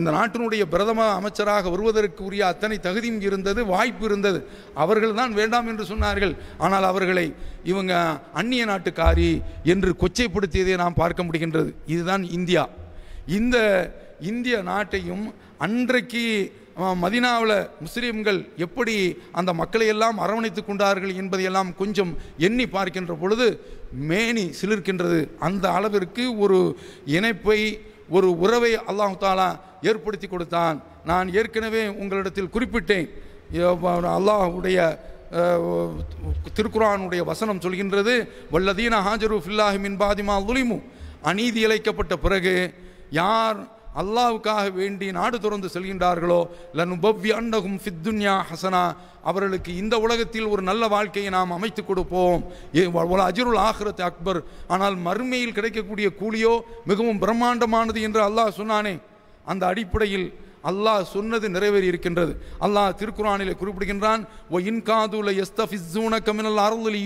இந்த நாட்டினுடைய பிரதம அமைச்சராக வருவதற்கு உரிய அத்தனை தகுதியும் இருந்தது வாய்ப்பு இருந்தது அவர்கள் தான் வேண்டாம் என்று சொன்னார்கள் ஆனால் அவர்களை இவங்க அந்நிய நாட்டுக்காரி என்று கொச்சைப்படுத்தியதை நாம் பார்க்க முடிகின்றது இதுதான் இந்தியா இந்த இந்திய நாட்டையும் அன்றைக்கு மதினாவில் முஸ்லீம்கள் எப்படி அந்த மக்களை எல்லாம் அரவணைத்து கொண்டார்கள் என்பதையெல்லாம் கொஞ்சம் எண்ணி பார்க்கின்ற பொழுது மேனி சிலிர்க்கின்றது அந்த அளவிற்கு ஒரு இணைப்பை ஒரு உறவை அல்லாஹு தாலா ஏற்படுத்தி கொடுத்தான் நான் ஏற்கனவே உங்களிடத்தில் குறிப்பிட்டேன் அல்லாஹுடைய திருக்குறானுடைய வசனம் சொல்கின்றது வல்லதீன ஹாஜரு ஃபில்லாஹிமின் பாதிமா துலிமு அநீதி இழைக்கப்பட்ட பிறகு யார் அல்லாவுக்காக வேண்டி நாடு துறந்து செல்கின்றார்களோ லனுபவ்ய அன்னகும் ஃபித்துன்யா ஹசனா அவர்களுக்கு இந்த உலகத்தில் ஒரு நல்ல வாழ்க்கையை நாம் அமைத்து கொடுப்போம் அஜருல் ஆஹ்ரத் அக்பர் ஆனால் மறுமையில் கிடைக்கக்கூடிய கூலியோ மிகவும் பிரம்மாண்டமானது என்று அல்லாஹ் சொன்னானே அந்த அடிப்படையில் அல்லாஹ் சொன்னது நிறைவேறி இருக்கின்றது அல்லாஹ் திருக்குறானிலே குறிப்பிடுகின்றான் ஓ இன்காதுல கமினல்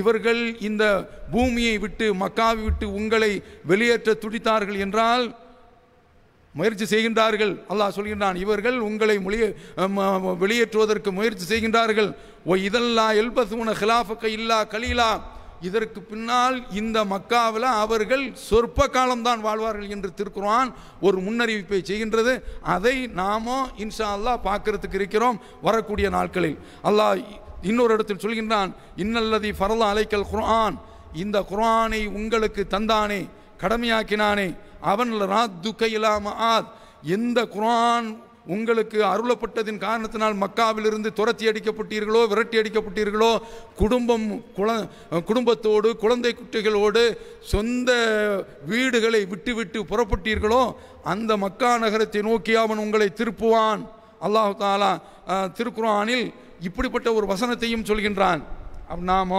இவர்கள் இந்த பூமியை விட்டு மக்காவை விட்டு உங்களை வெளியேற்ற துடித்தார்கள் என்றால் முயற்சி செய்கின்றார்கள் அல்லாஹ் சொல்கின்றான் இவர்கள் உங்களை மொழிய வெளியேற்றுவதற்கு முயற்சி செய்கின்றார்கள் ஓ இதல்லா எல்பசூன ஹிலாஃபக்க இல்லா கலீலா இதற்கு பின்னால் இந்த மக்காவில் அவர்கள் சொற்ப காலம்தான் வாழ்வார்கள் என்று திருக்குறான் ஒரு முன்னறிவிப்பை செய்கின்றது அதை நாமோ இன்ஷா அல்லா பார்க்கறதுக்கு இருக்கிறோம் வரக்கூடிய நாட்களில் அல்லாஹ் இன்னொரு இடத்தில் சொல்கின்றான் இன்னல்லதி ஃபரலா அலைக்கல் குரான் இந்த குரானை உங்களுக்கு தந்தானே கடமையாக்கினானே அவன் ராத் துக்க ஆத் எந்த குரான் உங்களுக்கு அருளப்பட்டதின் காரணத்தினால் மக்காவிலிருந்து துரத்தி அடிக்கப்பட்டீர்களோ விரட்டி அடிக்கப்பட்டீர்களோ குடும்பம் குல குடும்பத்தோடு குழந்தை குட்டிகளோடு சொந்த வீடுகளை விட்டு விட்டு புறப்பட்டீர்களோ அந்த மக்கா நகரத்தை நோக்கி அவன் உங்களை திருப்புவான் அல்லாஹு தாலா திருக்குறானில் இப்படிப்பட்ட ஒரு வசனத்தையும் சொல்கின்றான் நாம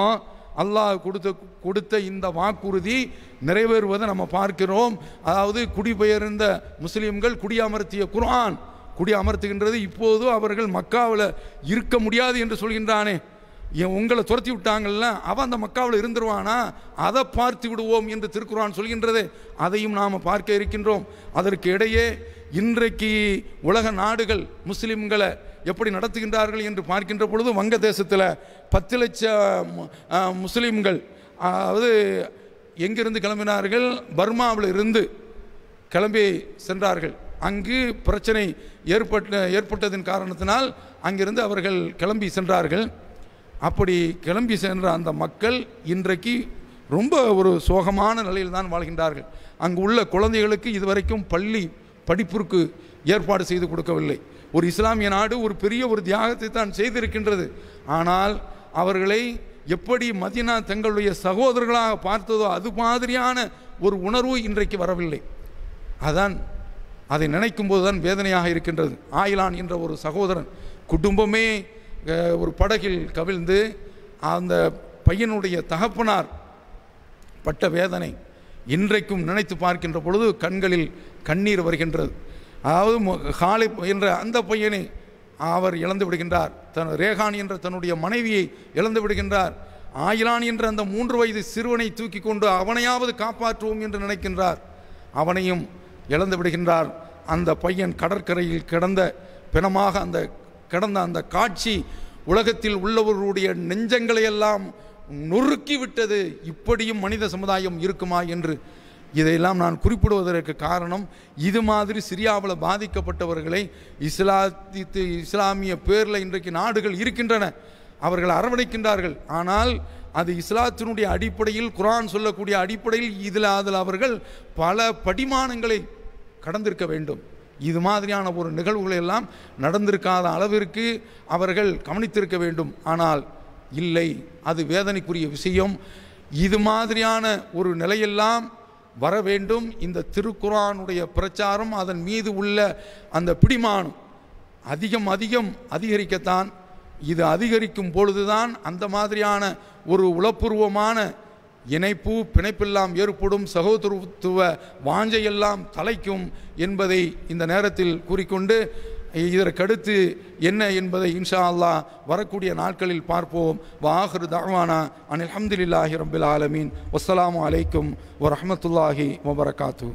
அல்லாஹ் கொடுத்த கொடுத்த இந்த வாக்குறுதி நிறைவேறுவதை நம்ம பார்க்கிறோம் அதாவது குடிபெயர்ந்த முஸ்லீம்கள் குடியமர்த்திய குர்ஆன் குடி அமர்த்துகின்றது இப்போதும் அவர்கள் மக்காவில் இருக்க முடியாது என்று சொல்கின்றானே என் உங்களை துரத்தி விட்டாங்கல்ல அவன் அந்த மக்காவில் இருந்துருவானா அதை பார்த்து விடுவோம் என்று திருக்குறான் சொல்கின்றது அதையும் நாம் பார்க்க இருக்கின்றோம் அதற்கு இடையே இன்றைக்கு உலக நாடுகள் முஸ்லிம்களை எப்படி நடத்துகின்றார்கள் என்று பார்க்கின்ற பொழுது வங்கதேசத்தில் பத்து லட்சம் முஸ்லீம்கள் அதாவது எங்கிருந்து கிளம்பினார்கள் பர்மாவில் இருந்து கிளம்பி சென்றார்கள் அங்கு பிரச்சனை ஏற்பட்ட ஏற்பட்டதின் காரணத்தினால் அங்கிருந்து அவர்கள் கிளம்பி சென்றார்கள் அப்படி கிளம்பி சென்ற அந்த மக்கள் இன்றைக்கு ரொம்ப ஒரு சோகமான நிலையில் தான் வாழ்கின்றார்கள் அங்கு உள்ள குழந்தைகளுக்கு இதுவரைக்கும் பள்ளி படிப்பிற்கு ஏற்பாடு செய்து கொடுக்கவில்லை ஒரு இஸ்லாமிய நாடு ஒரு பெரிய ஒரு தியாகத்தை தான் செய்திருக்கின்றது ஆனால் அவர்களை எப்படி மதினா தங்களுடைய சகோதரர்களாக பார்த்ததோ அது மாதிரியான ஒரு உணர்வு இன்றைக்கு வரவில்லை அதான் அதை நினைக்கும் போது தான் வேதனையாக இருக்கின்றது ஆயிலான் என்ற ஒரு சகோதரன் குடும்பமே ஒரு படகில் கவிழ்ந்து அந்த பையனுடைய தகப்பனார் பட்ட வேதனை இன்றைக்கும் நினைத்து பார்க்கின்ற பொழுது கண்களில் கண்ணீர் வருகின்றது அதாவது காலை என்ற அந்த பையனை அவர் இழந்து விடுகின்றார் தன் ரேகான் என்ற தன்னுடைய மனைவியை இழந்து விடுகின்றார் ஆயிலான் என்ற அந்த மூன்று வயது சிறுவனை தூக்கி கொண்டு அவனையாவது காப்பாற்றுவோம் என்று நினைக்கின்றார் அவனையும் இழந்து விடுகின்றார் அந்த பையன் கடற்கரையில் கிடந்த பிணமாக அந்த கிடந்த அந்த காட்சி உலகத்தில் உள்ளவர்களுடைய நெஞ்சங்களை எல்லாம் நொறுக்கிவிட்டது இப்படியும் மனித சமுதாயம் இருக்குமா என்று இதையெல்லாம் நான் குறிப்பிடுவதற்கு காரணம் இது மாதிரி சிரியாவில் பாதிக்கப்பட்டவர்களை இஸ்லாத்தி இஸ்லாமிய பேரில் இன்றைக்கு நாடுகள் இருக்கின்றன அவர்கள் அரவணைக்கின்றார்கள் ஆனால் அது இஸ்லாத்தினுடைய அடிப்படையில் குரான் சொல்லக்கூடிய அடிப்படையில் இதில் அதில் அவர்கள் பல படிமானங்களை கடந்திருக்க வேண்டும் இது மாதிரியான ஒரு நிகழ்வுகள் எல்லாம் நடந்திருக்காத அளவிற்கு அவர்கள் கவனித்திருக்க வேண்டும் ஆனால் இல்லை அது வேதனைக்குரிய விஷயம் இது மாதிரியான ஒரு நிலையெல்லாம் வர வேண்டும் இந்த திருக்குறானுடைய பிரச்சாரம் அதன் மீது உள்ள அந்த பிடிமானம் அதிகம் அதிகம் அதிகரிக்கத்தான் இது அதிகரிக்கும் பொழுதுதான் அந்த மாதிரியான ஒரு உளப்பூர்வமான இணைப்பு பிணைப்பெல்லாம் ஏற்படும் சகோதரத்துவ வாஞ்சையெல்லாம் தலைக்கும் என்பதை இந்த நேரத்தில் கூறிக்கொண்டு இதற்கடுத்து என்ன என்பதை இன்ஷா அல்லா வரக்கூடிய நாட்களில் பார்ப்போம் வாஹரு தஹ்வானா அன் அஹமதுல்லாஹி ரபுல் ஆலமீன் வஸ்லாம் அலைக்கும் வரமத்துல்லாஹி வபரகாத்து